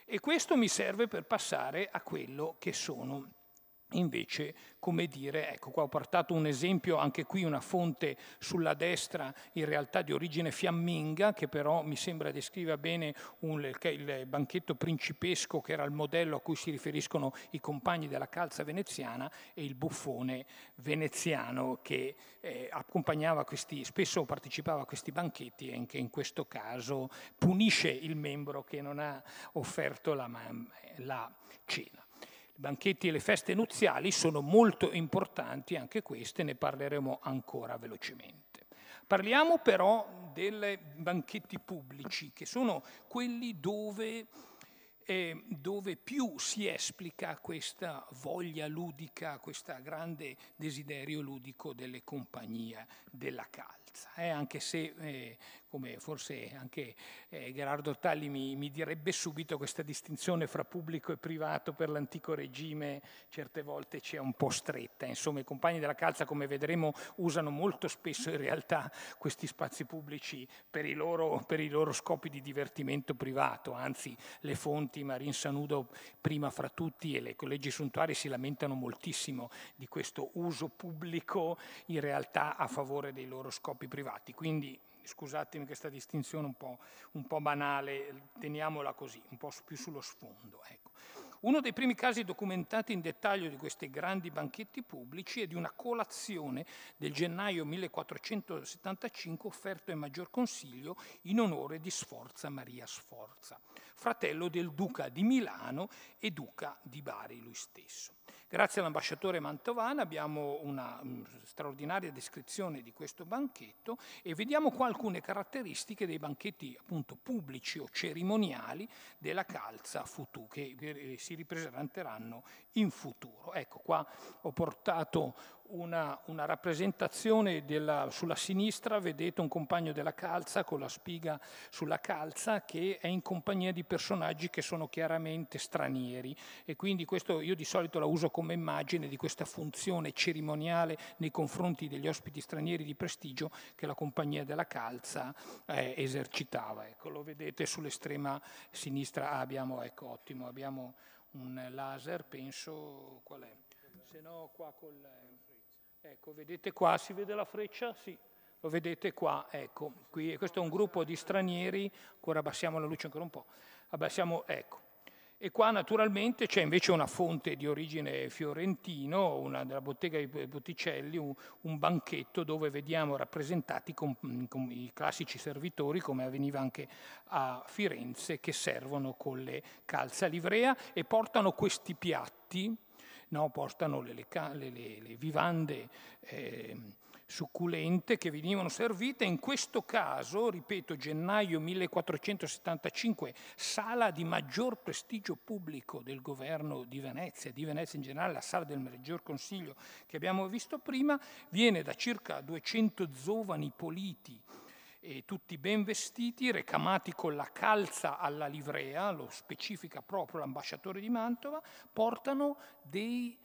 E questo mi serve per passare a quello che sono invece, come dire, ecco qua ho portato un esempio, anche qui una fonte sulla destra in realtà di origine fiamminga, che però mi sembra descriva bene un, il banchetto principesco che era il modello a cui si riferiscono i compagni della calza veneziana e il buffone veneziano che eh, accompagnava questi, spesso partecipava a questi banchetti e anche in questo caso punisce il membro che non ha offerto la, la cena. I banchetti e le feste nuziali sono molto importanti, anche queste ne parleremo ancora velocemente. Parliamo però dei banchetti pubblici, che sono quelli dove, eh, dove più si esplica questa voglia ludica, questo grande desiderio ludico delle compagnie della calza. Eh, anche se eh, come forse anche eh, Gerardo Talli mi, mi, direbbe subito, questa distinzione fra pubblico e privato per l'antico regime certe volte ci è un po' stretta. Insomma, i compagni della calza, come vedremo, usano molto spesso in realtà questi spazi pubblici per i loro, per i loro scopi di divertimento privato, anzi le fonti, Marin Sanudo prima fra tutti e le collegi suntuari si lamentano moltissimo di questo uso pubblico in realtà a favore dei loro scopi privati. Quindi Scusatemi questa distinzione un po', un po banale, teniamola così, un po' più sullo sfondo. Ecco. Uno dei primi casi documentati in dettaglio di questi grandi banchetti pubblici è di una colazione del gennaio 1475 offerto ai maggior consiglio in onore di Sforza Maria Sforza, fratello del duca di Milano e duca di Bari lui stesso. Grazie all'ambasciatore Mantovana abbiamo una mm, straordinaria descrizione di questo banchetto e vediamo qua alcune caratteristiche dei banchetti appunto, pubblici o cerimoniali della calza Futu che eh, si ripresenteranno in futuro. Ecco qua ho portato una, una rappresentazione della, sulla sinistra, vedete un compagno della calza con la spiga sulla calza che è in compagnia di personaggi che sono chiaramente stranieri e quindi questo io di solito la uso come immagine di questa funzione cerimoniale nei confronti degli ospiti stranieri di prestigio che la compagnia della calza eh, esercitava. Ecco, lo vedete sull'estrema sinistra, ah, abbiamo, ecco, ottimo, abbiamo un laser, penso, qual è? Se no qua col... Ecco, vedete qua, si vede la freccia? Sì, lo vedete qua, ecco. Qui, questo è un gruppo di stranieri, ancora abbassiamo la luce ancora un po', abbassiamo, ecco. E qua naturalmente c'è invece una fonte di origine fiorentino, una della bottega di Botticelli, un, un banchetto dove vediamo rappresentati con, con i classici servitori, come avveniva anche a Firenze, che servono con le calze a livrea e portano questi piatti no? portano le, le, le, le vivande eh, succulente che venivano servite. In questo caso, ripeto, gennaio 1475, sala di maggior prestigio pubblico del governo di Venezia, di Venezia in generale, la sala del maggior consiglio che abbiamo visto prima, viene da circa 200 giovani politici eh, tutti ben vestiti, recamati con la calza alla livrea, lo specifica proprio l'ambasciatore di Mantova, portano dei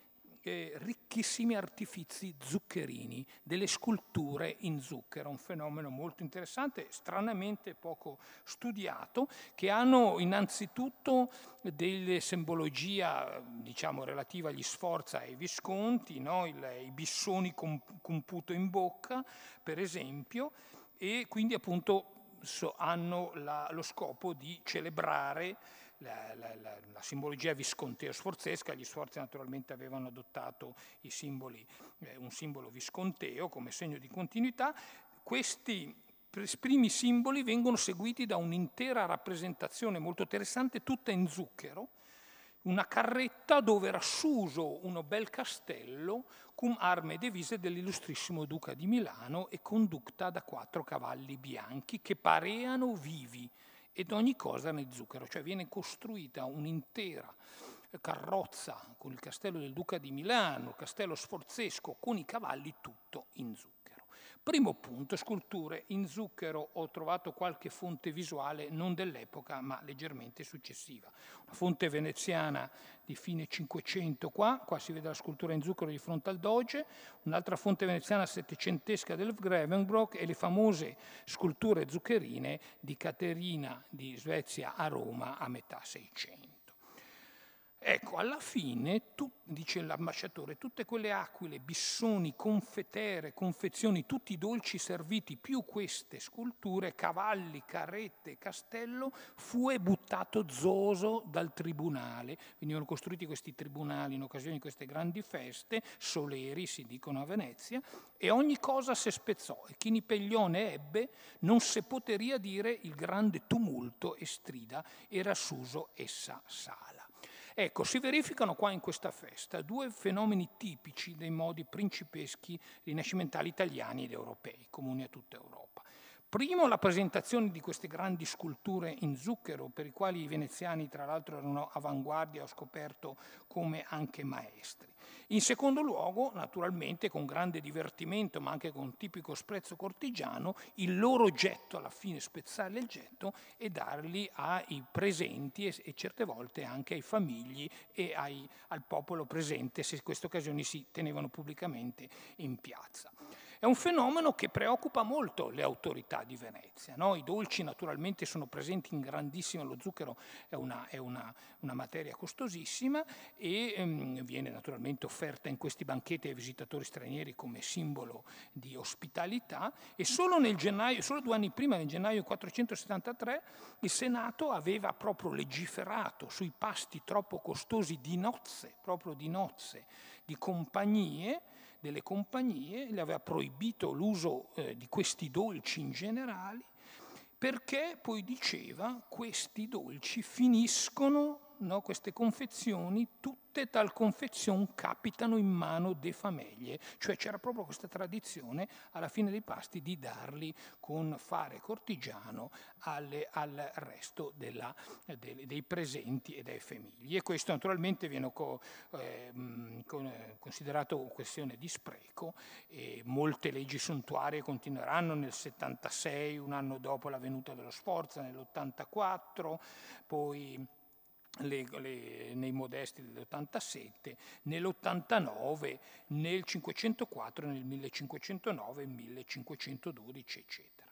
eh, ricchissimi artifici zuccherini, delle sculture in zucchero, un fenomeno molto interessante, stranamente poco studiato, che hanno innanzitutto delle simbologia diciamo, relativa agli sforza e ai visconti, no? Il, i bissoni con, con puto in bocca, per esempio, e quindi appunto so, hanno la, lo scopo di celebrare la, la, la, simbologia visconteo-sforzesca, gli sforzi naturalmente avevano adottato simboli, eh, un simbolo visconteo come segno di continuità, questi primi simboli vengono seguiti da un'intera rappresentazione molto interessante, tutta in zucchero, una carretta dove era suso un bel castello cum arme devise dell'illustrissimo duca di Milano e condotta da quattro cavalli bianchi che pareano vivi ed ogni cosa ne zucchero, cioè viene costruita un'intera carrozza con il castello del duca di Milano, il castello sforzesco, con i cavalli tutto in zucchero. Primo punto, sculture in zucchero, ho trovato qualche fonte visuale non dell'epoca ma leggermente successiva. Una fonte veneziana di fine 500 qua, qua si vede la scultura in zucchero di fronte al Doge, un'altra fonte veneziana settecentesca del Grevenbrock e le famose sculture zuccherine di Caterina di Svezia a Roma a metà Seicento. Ecco, alla fine, tu, dice l'ambasciatore, tutte quelle aquile, bissoni, confetere, confezioni, tutti i dolci serviti, più queste sculture, cavalli, carrette, castello, fu buttato zoso dal tribunale. Venivano costruiti questi tribunali in occasione di queste grandi feste, soleri si dicono a Venezia, e ogni cosa si spezzò. E chi ni peglione ebbe non se poteria dire il grande tumulto e strida, era suso essa sala. Ecco, si verificano qua in questa festa due fenomeni tipici dei modi principeschi rinascimentali italiani ed europei, comuni a tutta Europa. Primo la presentazione di queste grandi sculture in zucchero, per i quali i veneziani tra l'altro erano avanguardia, ho scoperto, come anche maestri. In secondo luogo, naturalmente, con grande divertimento, ma anche con tipico sprezzo cortigiano, il loro getto, alla fine spezzare il getto e darli ai presenti e, certe volte anche ai famigli e ai, al popolo presente, se in queste occasioni si tenevano pubblicamente in piazza. È un fenomeno che preoccupa molto le autorità di Venezia. No? I dolci naturalmente sono presenti in grandissimo, lo zucchero è una, è una, una materia costosissima e ehm, viene naturalmente offerta in questi banchetti ai visitatori stranieri come simbolo di ospitalità e solo, nel gennaio, solo due anni prima, nel gennaio 1473, il Senato aveva proprio legiferato sui pasti troppo costosi di nozze, proprio di nozze, di compagnie delle compagnie, le aveva proibito l'uso eh, di questi dolci in generale, perché poi diceva questi dolci finiscono no, queste confezioni, tutte tal confezione capitano in mano de famiglie, cioè c'era proprio questa tradizione alla fine dei pasti di darli con fare cortigiano alle, al resto della, dei, dei presenti e dei famigli. E questo naturalmente viene co, eh, considerato questione di spreco e molte leggi suntuarie continueranno nel 76, un anno dopo la venuta dello Sforza, nell'84, poi le, le, nei modesti dell'87, nell'89, nel 504, nel 1509, 1512, eccetera.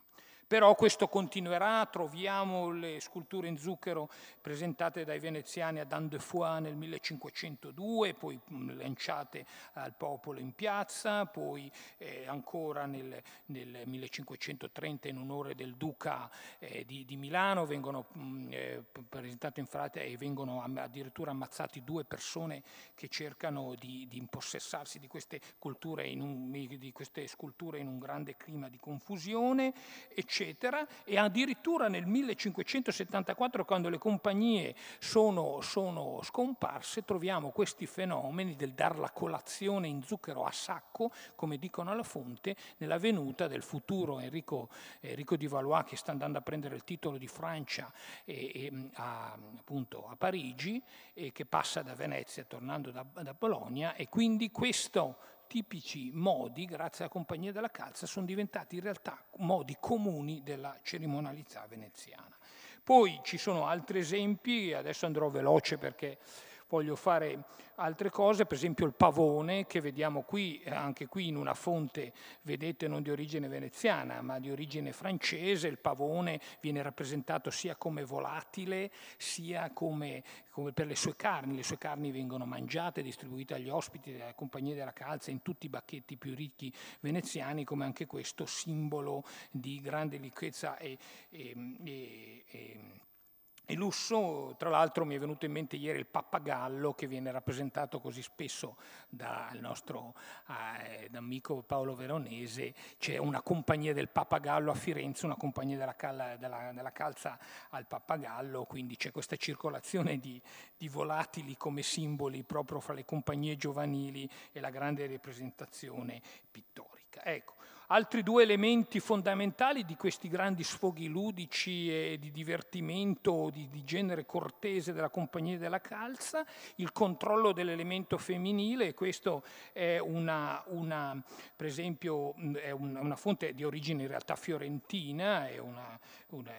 Però questo continuerà, troviamo le sculture in zucchero presentate dai veneziani ad Andefoy nel 1502, poi mm, lanciate al popolo in piazza, poi eh, ancora nel, nel, 1530 in onore del duca eh, di, di, Milano vengono mm, eh, presentate in frate e vengono addirittura ammazzate due persone che cercano di, di impossessarsi di queste, un, di queste sculture in un grande clima di confusione, eccetera eccetera, e addirittura nel 1574, quando le compagnie sono, sono scomparse, troviamo questi fenomeni del dar la colazione in zucchero a sacco, come dicono alla fonte, nella venuta del futuro Enrico, Enrico di Valois che sta andando a prendere il titolo di Francia e, e, a, appunto, a Parigi e che passa da Venezia tornando da, da Bologna e quindi questo tipici modi, grazie alla compagnia della calza, sono diventati in realtà modi comuni della cerimonialità veneziana. Poi ci sono altri esempi, adesso andrò veloce perché voglio fare altre cose, per esempio il pavone che vediamo qui, eh, anche qui in una fonte, vedete, non di origine veneziana, ma di origine francese, il pavone viene rappresentato sia come volatile, sia come, come per le sue carni, le sue carni vengono mangiate, distribuite agli ospiti della compagnia della calza in tutti i bacchetti più ricchi veneziani, come anche questo simbolo di grande ricchezza e, e, e, e e lusso, tra l'altro, mi è venuto in mente ieri il pappagallo che viene rappresentato così spesso dal nostro eh, amico Paolo Veronese. C'è una compagnia del pappagallo a Firenze, una compagnia della, cal- della, della calza al pappagallo, quindi c'è questa circolazione di, di, volatili come simboli proprio fra le compagnie giovanili e la grande rappresentazione pittorica. Ecco, Altri due elementi fondamentali di questi grandi sfoghi ludici e di divertimento di, di genere cortese della compagnia della calza, il controllo dell'elemento femminile, questo è una, una per esempio, è una, una, fonte di origine in realtà fiorentina, è una,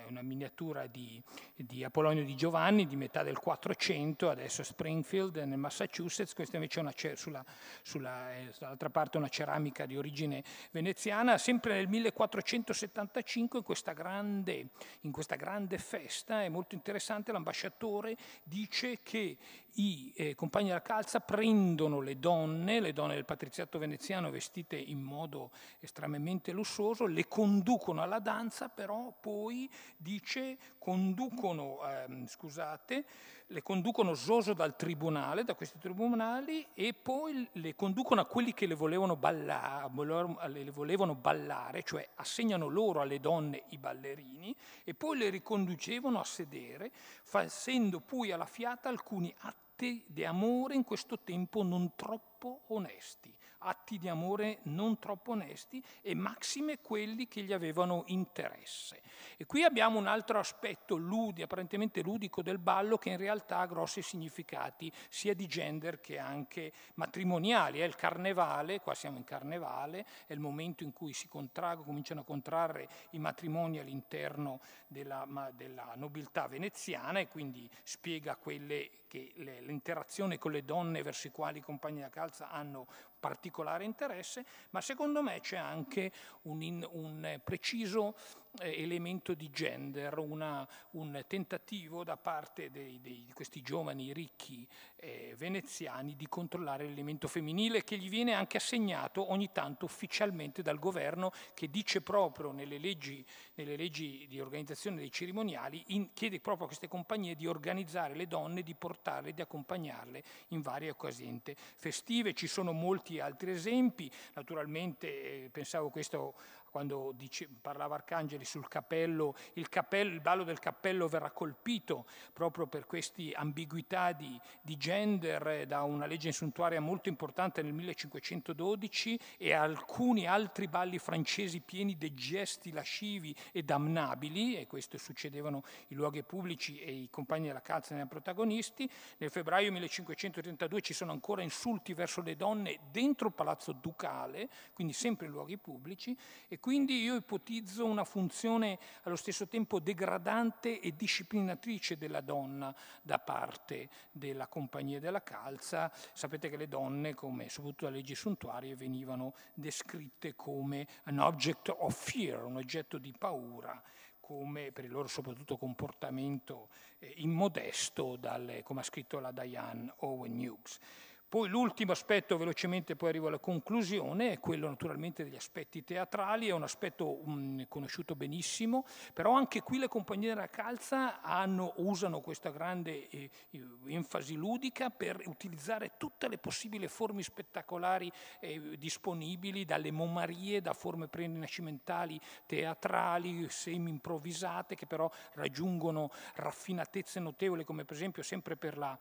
una miniatura di, di Apolonio di Giovanni di metà del 400, adesso a Springfield nel Massachusetts, questa invece è una, sulla, sulla, dall'altra parte una ceramica di origine veneziana Toscana, sempre nel 1475, in questa grande, in questa grande festa, è molto interessante, l'ambasciatore dice che i eh, compagni della calza prendono le donne, le donne del patriziato veneziano vestite in modo estremamente lussuoso, le conducono alla danza, però poi dice conducono, ehm, scusate, le conducono soso dal tribunale, da questi tribunali, e poi le conducono a quelli che le volevano, ballare, le volevano ballare, cioè assegnano loro alle donne i ballerini, e poi le riconducevano a sedere, facendo poi alla fiata alcuni atti atti di amore in questo tempo non troppo onesti, atti di amore non troppo onesti e massime quelli che gli avevano interesse. E qui abbiamo un altro aspetto ludi, apparentemente ludico del ballo che in realtà ha grossi significati sia di gender che anche matrimoniali. È il carnevale, qua siamo in carnevale, è il momento in cui si contrago, cominciano a contrarre i matrimoni all'interno della, della nobiltà veneziana e quindi spiega quelle che l'interazione con le donne verso i quali i compagni da calza hanno particolare interesse, ma secondo me c'è anche un, un eh, preciso eh, elemento di gender, una, un tentativo da parte di questi giovani ricchi eh, veneziani di controllare l'elemento femminile che gli viene anche assegnato ogni tanto ufficialmente dal governo che dice proprio nelle leggi, nelle leggi di organizzazione dei cerimoniali, in, chiede proprio a queste compagnie di organizzare le donne, di portarle, di accompagnarle in varie occasioni festive. Ci sono molti altri esempi, naturalmente eh, pensavo questo quando dice, parlava Arcangeli sul cappello il, cappello, il, ballo del cappello verrà colpito proprio per queste ambiguità di, di gender eh, da una legge insuntuaria molto importante nel 1512 e alcuni altri balli francesi pieni di gesti lascivi e damnabili, e questo succedevano in luoghi pubblici e i compagni della calza erano protagonisti. Nel febbraio 1532 ci sono ancora insulti verso le donne dentro il Palazzo Ducale, quindi sempre in luoghi pubblici, e quindi io ipotizzo una funzione allo stesso tempo degradante e disciplinatrice della donna da parte della compagnia della calza. Sapete che le donne, come soprattutto le leggi suntuarie, venivano descritte come un object of fear, un oggetto di paura come per il loro soprattutto comportamento eh, immodesto, dalle, come ha scritto la Diane Owen Hughes. Poi l'ultimo aspetto, velocemente poi arrivo alla conclusione, è quello naturalmente degli aspetti teatrali, è un aspetto um, conosciuto benissimo, però anche qui le compagnie della calza hanno, usano questa grande eh, eh enfasi ludica per utilizzare tutte le possibili forme spettacolari eh, disponibili, dalle momarie, da forme prenascimentali teatrali, semi-improvvisate, che però raggiungono raffinatezze notevoli, come per esempio sempre per la,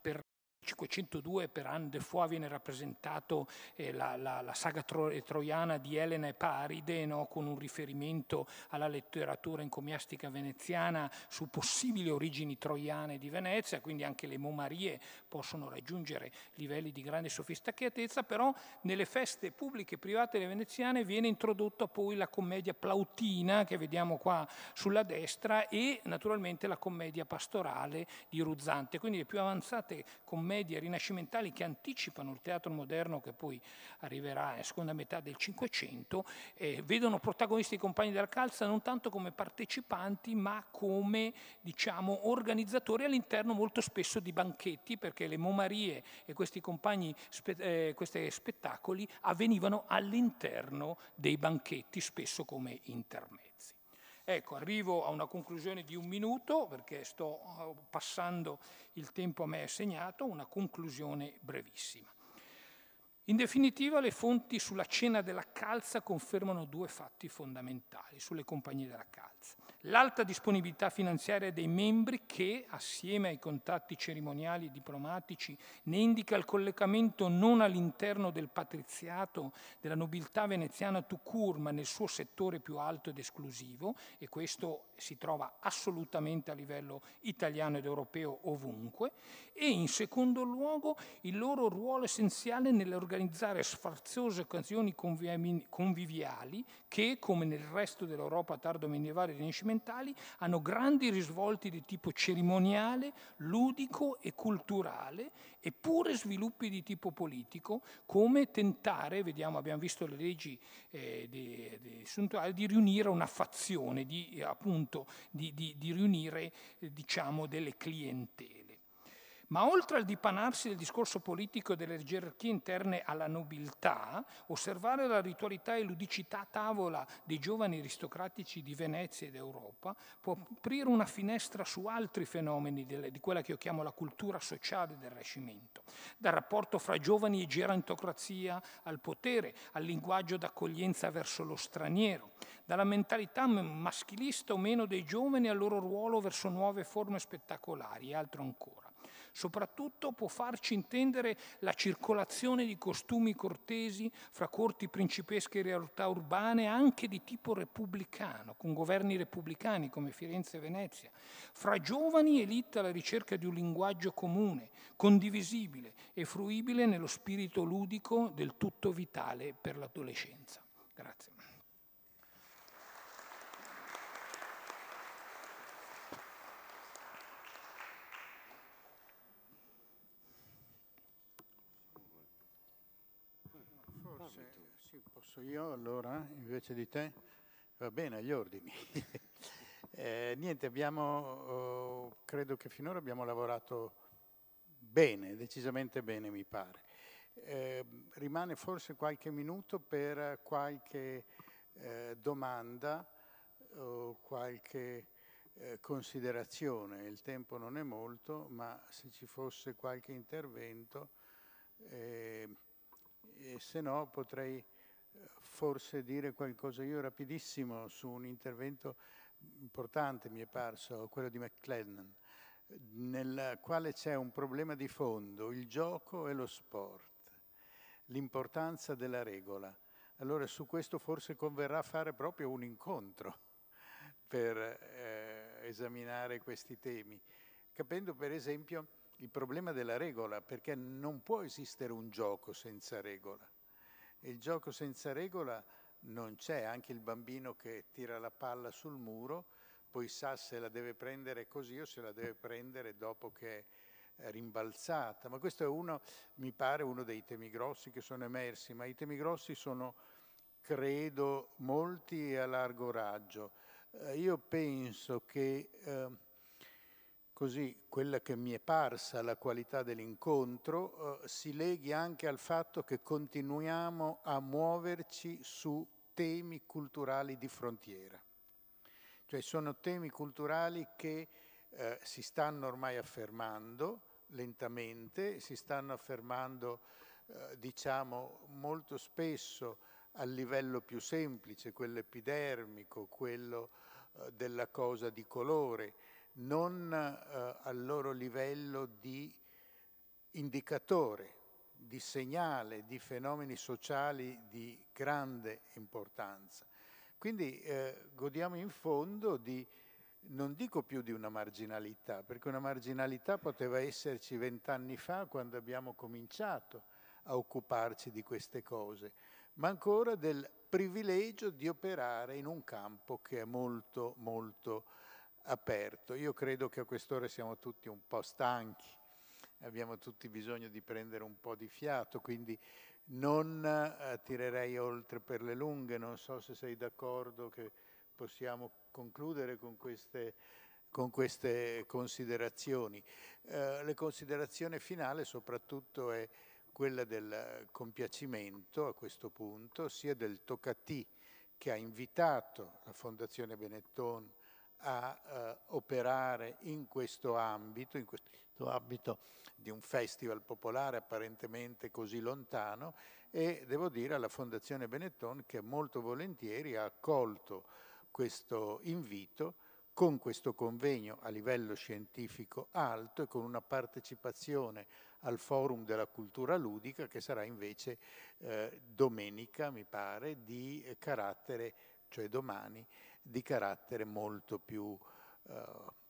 per 502 per Anne de Foix viene rappresentato eh, la, la, la, saga tro- eh, troiana di Elena e Paride no? con un riferimento alla letteratura encomiastica veneziana su possibili origini troiane di Venezia, quindi anche le momarie possono raggiungere livelli di grande sofisticatezza, però nelle feste pubbliche e private veneziane viene introdotta poi la commedia plautina che vediamo qua sulla destra e naturalmente la commedia pastorale di Ruzzante, quindi le più avanzate commedie commedie rinascimentali che anticipano il teatro moderno che poi arriverà nella eh, seconda metà del Cinquecento, eh, vedono protagonisti i compagni della calza non tanto come partecipanti ma come diciamo, organizzatori all'interno molto spesso di banchetti perché le momarie e questi compagni, spe- eh, questi spettacoli avvenivano all'interno dei banchetti spesso come intermezzi. Ecco, arrivo a una conclusione di un minuto perché sto eh, passando il tempo a me assegnato, una conclusione brevissima. In definitiva, le fonti sulla cena della calza confermano due fatti fondamentali sulle compagnie della calza l'alta disponibilità finanziaria dei membri che, assieme ai contatti cerimoniali e diplomatici, ne indica il collegamento non all'interno del patriziato della nobiltà veneziana Tucur, ma nel suo settore più alto ed esclusivo, e questo si trova assolutamente a livello italiano ed europeo ovunque, e in secondo luogo il loro ruolo essenziale nell'organizzare sfarzose occasioni conviviali che, come nel resto dell'Europa tardo medievale e rinascimentale, mentali hanno grandi risvolti di tipo cerimoniale, ludico e culturale, eppure sviluppi di tipo politico, come tentare, vediamo, abbiamo visto le leggi eh, di, di, Suntuale, eh, di riunire una fazione, di, eh, appunto, di, di riunire eh, diciamo, delle clientele. Ma oltre al dipanarsi del discorso politico e delle gerarchie interne alla nobiltà, osservare la ritualità e l'udicità a tavola dei giovani aristocratici di Venezia ed Europa può aprire una finestra su altri fenomeni di quella che io chiamo la cultura sociale del Rinascimento, dal rapporto fra giovani e gerontocrazia al potere, al linguaggio d'accoglienza verso lo straniero, dalla mentalità maschilista o meno dei giovani al loro ruolo verso nuove forme spettacolari e altro ancora. Soprattutto può farci intendere la circolazione di costumi cortesi fra corti principesche e realtà urbane anche di tipo repubblicano, con governi repubblicani come Firenze e Venezia, fra giovani e elite alla ricerca di un linguaggio comune, condivisibile e fruibile nello spirito ludico del tutto vitale per l'adolescenza. Grazie. Posso io allora, invece di te? Va bene, agli ordini. eh, niente, abbiamo, eh, credo che finora abbiamo lavorato bene, decisamente bene mi pare. Eh, rimane forse qualche minuto per qualche eh, domanda o qualche eh, considerazione. Il tempo non è molto, ma se ci fosse qualche intervento, eh, e se no potrei forse dire qualcosa io rapidissimo su un intervento importante, mi è parso, quello di McLennan, nel quale c'è un problema di fondo, il gioco e lo sport, l'importanza della regola. Allora su questo forse converrà fare proprio un incontro per eh, esaminare questi temi, capendo per esempio il problema della regola, perché non può esistere un gioco senza regola il gioco senza regola non c'è, anche il bambino che tira la palla sul muro poi sa se la deve prendere così o se la deve prendere dopo che è rimbalzata. Ma questo è uno, mi pare, uno dei temi grossi che sono emersi, ma i temi grossi sono, credo, molti e a largo raggio. Eh, io penso che... Eh, Così quella che mi è parsa la qualità dell'incontro eh, si leghi anche al fatto che continuiamo a muoverci su temi culturali di frontiera. Cioè sono temi culturali che eh, si stanno ormai affermando lentamente, si stanno affermando eh, diciamo molto spesso a livello più semplice, quello epidermico, quello eh, della cosa di colore, non eh, al loro livello di indicatore, di segnale di fenomeni sociali di grande importanza. Quindi eh, godiamo in fondo di, non dico più di una marginalità, perché una marginalità poteva esserci vent'anni fa quando abbiamo cominciato a occuparci di queste cose, ma ancora del privilegio di operare in un campo che è molto, molto aperto. Io credo che a quest'ora siamo tutti un po' stanchi, abbiamo tutti bisogno di prendere un po' di fiato, quindi non eh, tirerei oltre per le lunghe, non so se sei d'accordo che possiamo concludere con queste, con queste considerazioni. Eh, la considerazione finale soprattutto è quella del compiacimento a questo punto, sia del Toccati che ha invitato la Fondazione Benetton a eh, operare in questo ambito, in questo ambito di un festival popolare apparentemente così lontano e devo dire alla Fondazione Benetton che molto volentieri ha accolto questo invito con questo convegno a livello scientifico alto e con una partecipazione al forum della cultura ludica che sarà invece eh, domenica, mi pare, di eh, carattere, cioè domani, di carattere molto più, eh,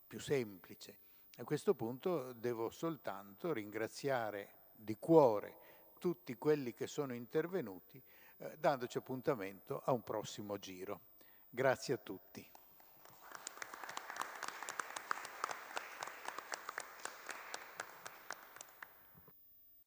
più semplice. A questo punto devo soltanto ringraziare di cuore tutti quelli che sono intervenuti, eh, dandoci appuntamento a un prossimo giro. Grazie a tutti.